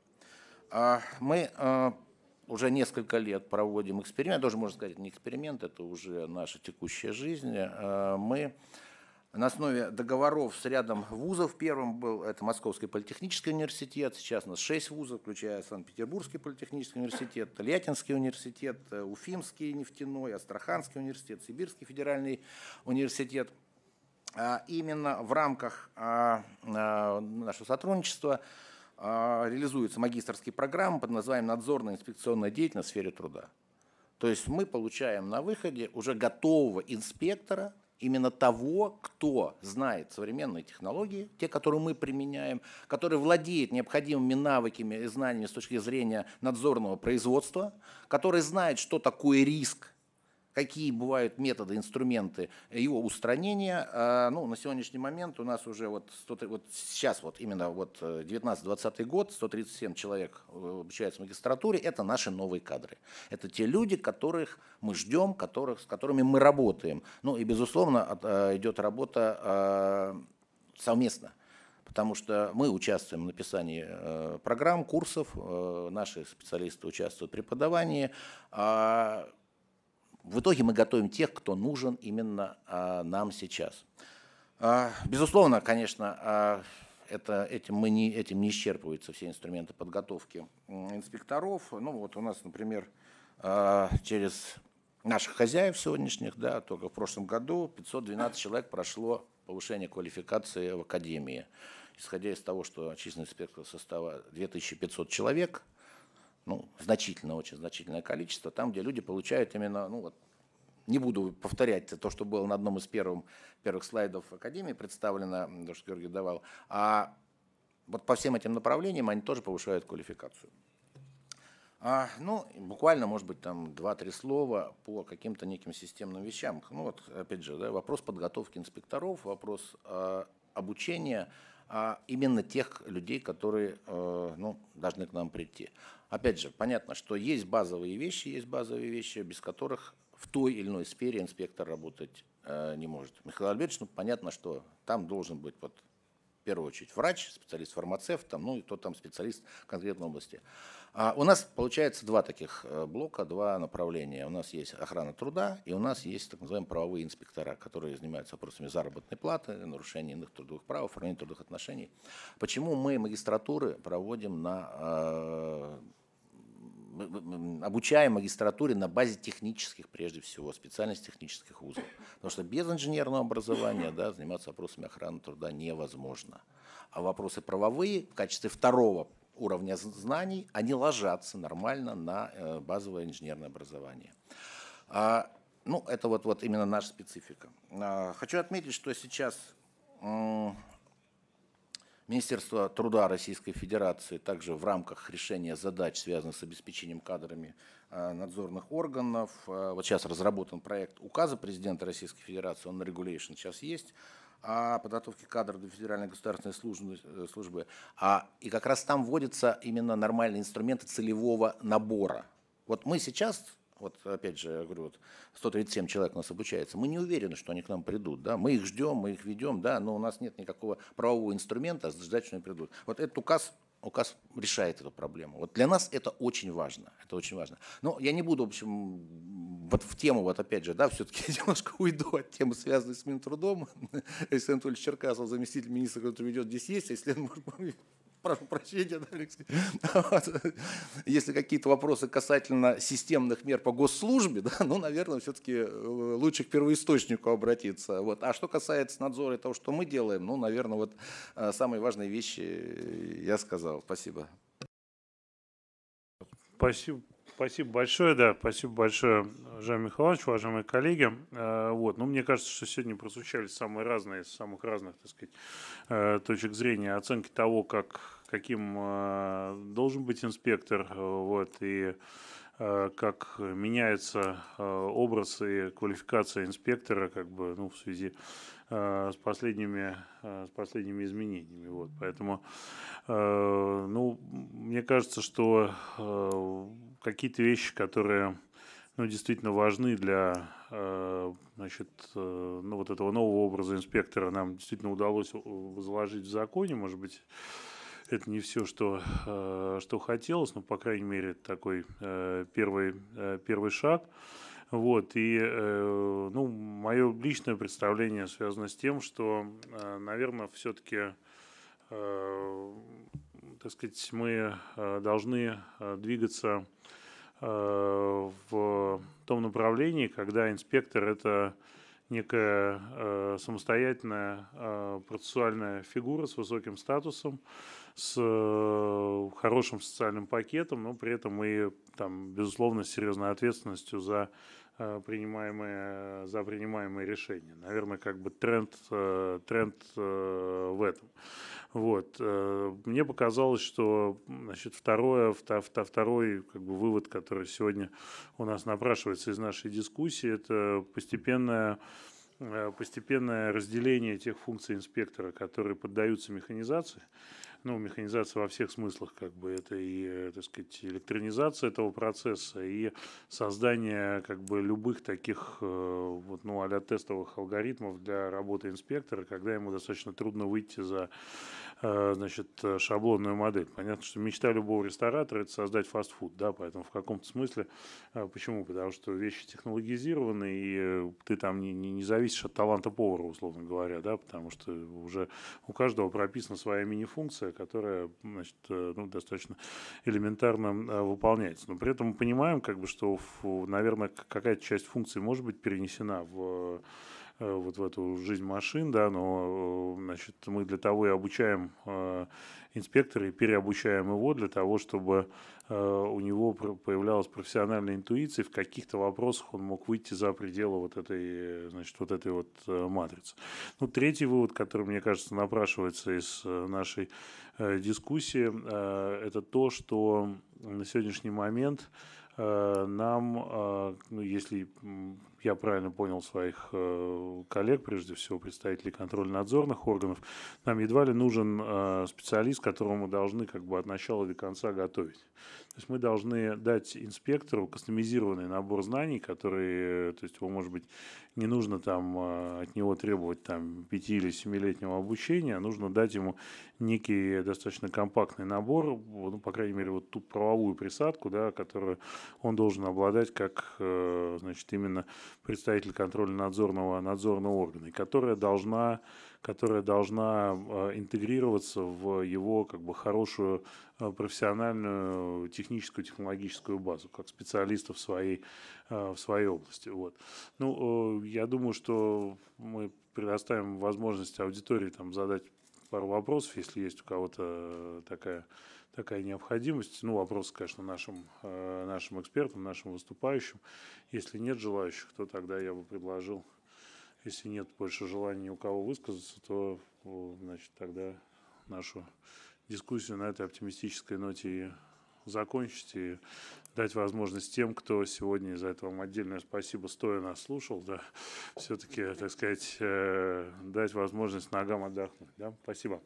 А, мы э, уже несколько лет проводим эксперимент, даже можно сказать, не эксперимент, это уже наша текущая жизнь. Мы на основе договоров с рядом вузов. Первым был это Московский политехнический университет, сейчас у нас шесть вузов, включая Санкт-Петербургский политехнический университет, Тольяттинский университет, э, Уфимский нефтяной, Астраханский университет, Сибирский федеральный университет. А именно в рамках а, а, нашего сотрудничества реализуется магистрские программы под названием «Надзорная инспекционная деятельность в сфере труда». То есть мы получаем на выходе уже готового инспектора – именно того, кто знает современные технологии, те, которые мы применяем, который владеет необходимыми навыками и знаниями с точки зрения надзорного производства, который знает, что такое риск, какие бывают методы, инструменты его устранения. А, ну, на сегодняшний момент у нас уже вот, 100, вот сейчас вот именно вот 19-20 э, год, 137 человек э, обучаются в магистратуре, это наши новые кадры. Это те люди, которых мы ждем, которых, с которыми мы работаем. Ну и, безусловно, э, идет работа совместно потому что мы участвуем в написании программ, курсов, наши специалисты участвуют в преподавании, а в итоге мы готовим тех, кто нужен именно а, нам сейчас. А, безусловно, конечно, а, это, этим, мы не, этим не исчерпываются все инструменты подготовки инспекторов. Ну вот у нас, например, через наших хозяев сегодняшних, да, только в прошлом году 512 человек прошло повышение квалификации в академии. Исходя из того, что численность инспекторского состава 2500 человек – ну, значительное, очень значительное количество, там, где люди получают именно, ну, вот, не буду повторять то, что было на одном из первых, первых слайдов Академии представлено, то, что Георгий давал, а вот по всем этим направлениям они тоже повышают квалификацию. А, ну, буквально, может быть, там два-три слова по каким-то неким системным вещам. Ну, вот, опять же, да, вопрос подготовки инспекторов, вопрос э, обучения э, именно тех людей, которые э, ну, должны к нам прийти. Опять же, понятно, что есть базовые вещи, есть базовые вещи, без которых в той или иной сфере инспектор работать э, не может. Михаил Альбертович, ну, понятно, что там должен быть вот, в первую очередь врач, специалист-фармацевт, там, ну и тот там специалист в конкретной области. А у нас получается два таких э, блока, два направления. У нас есть охрана труда и у нас есть так называемые правовые инспектора, которые занимаются вопросами заработной платы, нарушения иных трудовых прав, оформления трудовых отношений. Почему мы магистратуры проводим на э, обучаем магистратуре на базе технических, прежде всего, специальность технических вузов. Потому что без инженерного образования да, заниматься вопросами охраны труда невозможно. А вопросы правовые в качестве второго уровня знаний, они ложатся нормально на э, базовое инженерное образование. А, ну, это вот, вот именно наша специфика. А, хочу отметить, что сейчас Министерство труда Российской Федерации также в рамках решения задач, связанных с обеспечением кадрами э, надзорных органов, э, вот сейчас разработан проект указа президента Российской Федерации, он на регулейшн сейчас есть, о подготовке кадров для Федеральной государственной службы, э, службы. А, и как раз там вводятся именно нормальные инструменты целевого набора. Вот мы сейчас вот опять же, я говорю, вот 137 человек у нас обучается, мы не уверены, что они к нам придут, да, мы их ждем, мы их ведем, да, но у нас нет никакого правового инструмента а ждать, что они придут. Вот этот указ указ решает эту проблему. Вот для нас это очень важно. Это очень важно. Но я не буду, в общем, вот в тему, вот опять же, да, все-таки (laughs) немножко уйду от темы, связанной с Минтрудом. (laughs) Если Анатольевич Черкасов, заместитель министра, который ведет здесь есть, если он может прошу прощения, да, Алексей. Вот. Если какие-то вопросы касательно системных мер по госслужбе, да, ну, наверное, все-таки э, лучше к первоисточнику обратиться. Вот. А что касается надзора и того, что мы делаем, ну, наверное, вот э, самые важные вещи я сказал. Спасибо. Спасибо. Спасибо большое, да, спасибо большое, Жан Михайлович, уважаемые коллеги. Э, вот, ну, мне кажется, что сегодня прозвучали самые разные, самых разных, так сказать, э, точек зрения оценки того, как, каким э, должен быть инспектор, вот, и как меняется образ и квалификация инспектора, как бы, ну, в связи с последними, с последними изменениями. Вот. Поэтому, ну, мне кажется, что какие-то вещи, которые ну, действительно важны для э, значит, э, ну, вот этого нового образа инспектора. Нам действительно удалось возложить в законе, может быть, это не все, что, э, что хотелось, но, по крайней мере, это такой первый, первый шаг. Вот, и, ну, мое личное представление связано с тем, что, наверное, все-таки так сказать, мы э, должны э, двигаться э, в том направлении, когда инспектор – это некая самостоятельная процессуальная фигура с высоким статусом, с хорошим социальным пакетом, но при этом и, там, безусловно, серьезной ответственностью за Э, принимаемые, э, за принимаемые решения. Наверное, как бы тренд, э, тренд в этом. Вот. Мне показалось, что значит, второе, второй как бы, вывод, который сегодня у нас напрашивается из нашей дискуссии, это постепенное постепенное разделение тех функций инспектора, которые поддаются механизации, ну, механизация во всех смыслах, как бы это и, э, так сказать, электронизация этого процесса и создание как бы любых таких э, вот, ну, а тестовых алгоритмов для работы инспектора, когда ему достаточно трудно выйти за э, значит, шаблонную модель. Понятно, что мечта любого ресторатора – это создать фастфуд, да, поэтому в каком-то смысле, почему? Потому что вещи технологизированы, и ты там не, не, не зависишь от таланта повара, условно говоря, да, потому что уже у каждого прописана своя мини-функция, которая значит, э, ну, достаточно элементарно э, выполняется. Но при этом мы понимаем, как бы, что, наверное, какая-то часть функции может быть перенесена в Э, вот в эту жизнь машин, да, но э, значит, мы для того и обучаем э, инспектора и переобучаем его для того, чтобы у него появлялась профессиональная интуиция, в каких-то вопросах он мог выйти за пределы вот этой, значит, вот этой вот матрицы. Ну, третий вывод, который, мне кажется, напрашивается из нашей дискуссии, это то, что на сегодняшний момент нам, ну, если я правильно понял своих э, коллег, прежде всего представителей контрольно-надзорных органов, нам едва ли нужен э, специалист, которому мы должны как бы от начала до конца готовить. То есть мы должны дать инспектору кастомизированный набор знаний, которые, э, то есть его, может быть, не нужно там от него требовать там пяти или семилетнего обучения, а нужно дать ему некий достаточно компактный набор, ну, по крайней мере, вот ту правовую присадку, да, которую он должен обладать как, значит, именно представитель контрольно-надзорного надзорного органа, которая должна, которая должна э, интегрироваться в его как бы хорошую э, профессиональную техническую технологическую базу как специалистов в своей э, в своей области вот ну я думаю что мы предоставим возможность аудитории там задать пару вопросов если есть у кого-то такая такая необходимость. Ну, вопрос, конечно, нашим, э, нашим экспертам, нашим выступающим. Если нет желающих, то тогда я бы предложил, если нет больше желания у кого высказаться, то, значит, тогда нашу дискуссию на этой оптимистической ноте и закончить и дать возможность тем, кто сегодня, за это вам отдельное спасибо, стоя нас слушал, да, все-таки, так сказать, э, дать возможность ногам отдохнуть. Да? Спасибо.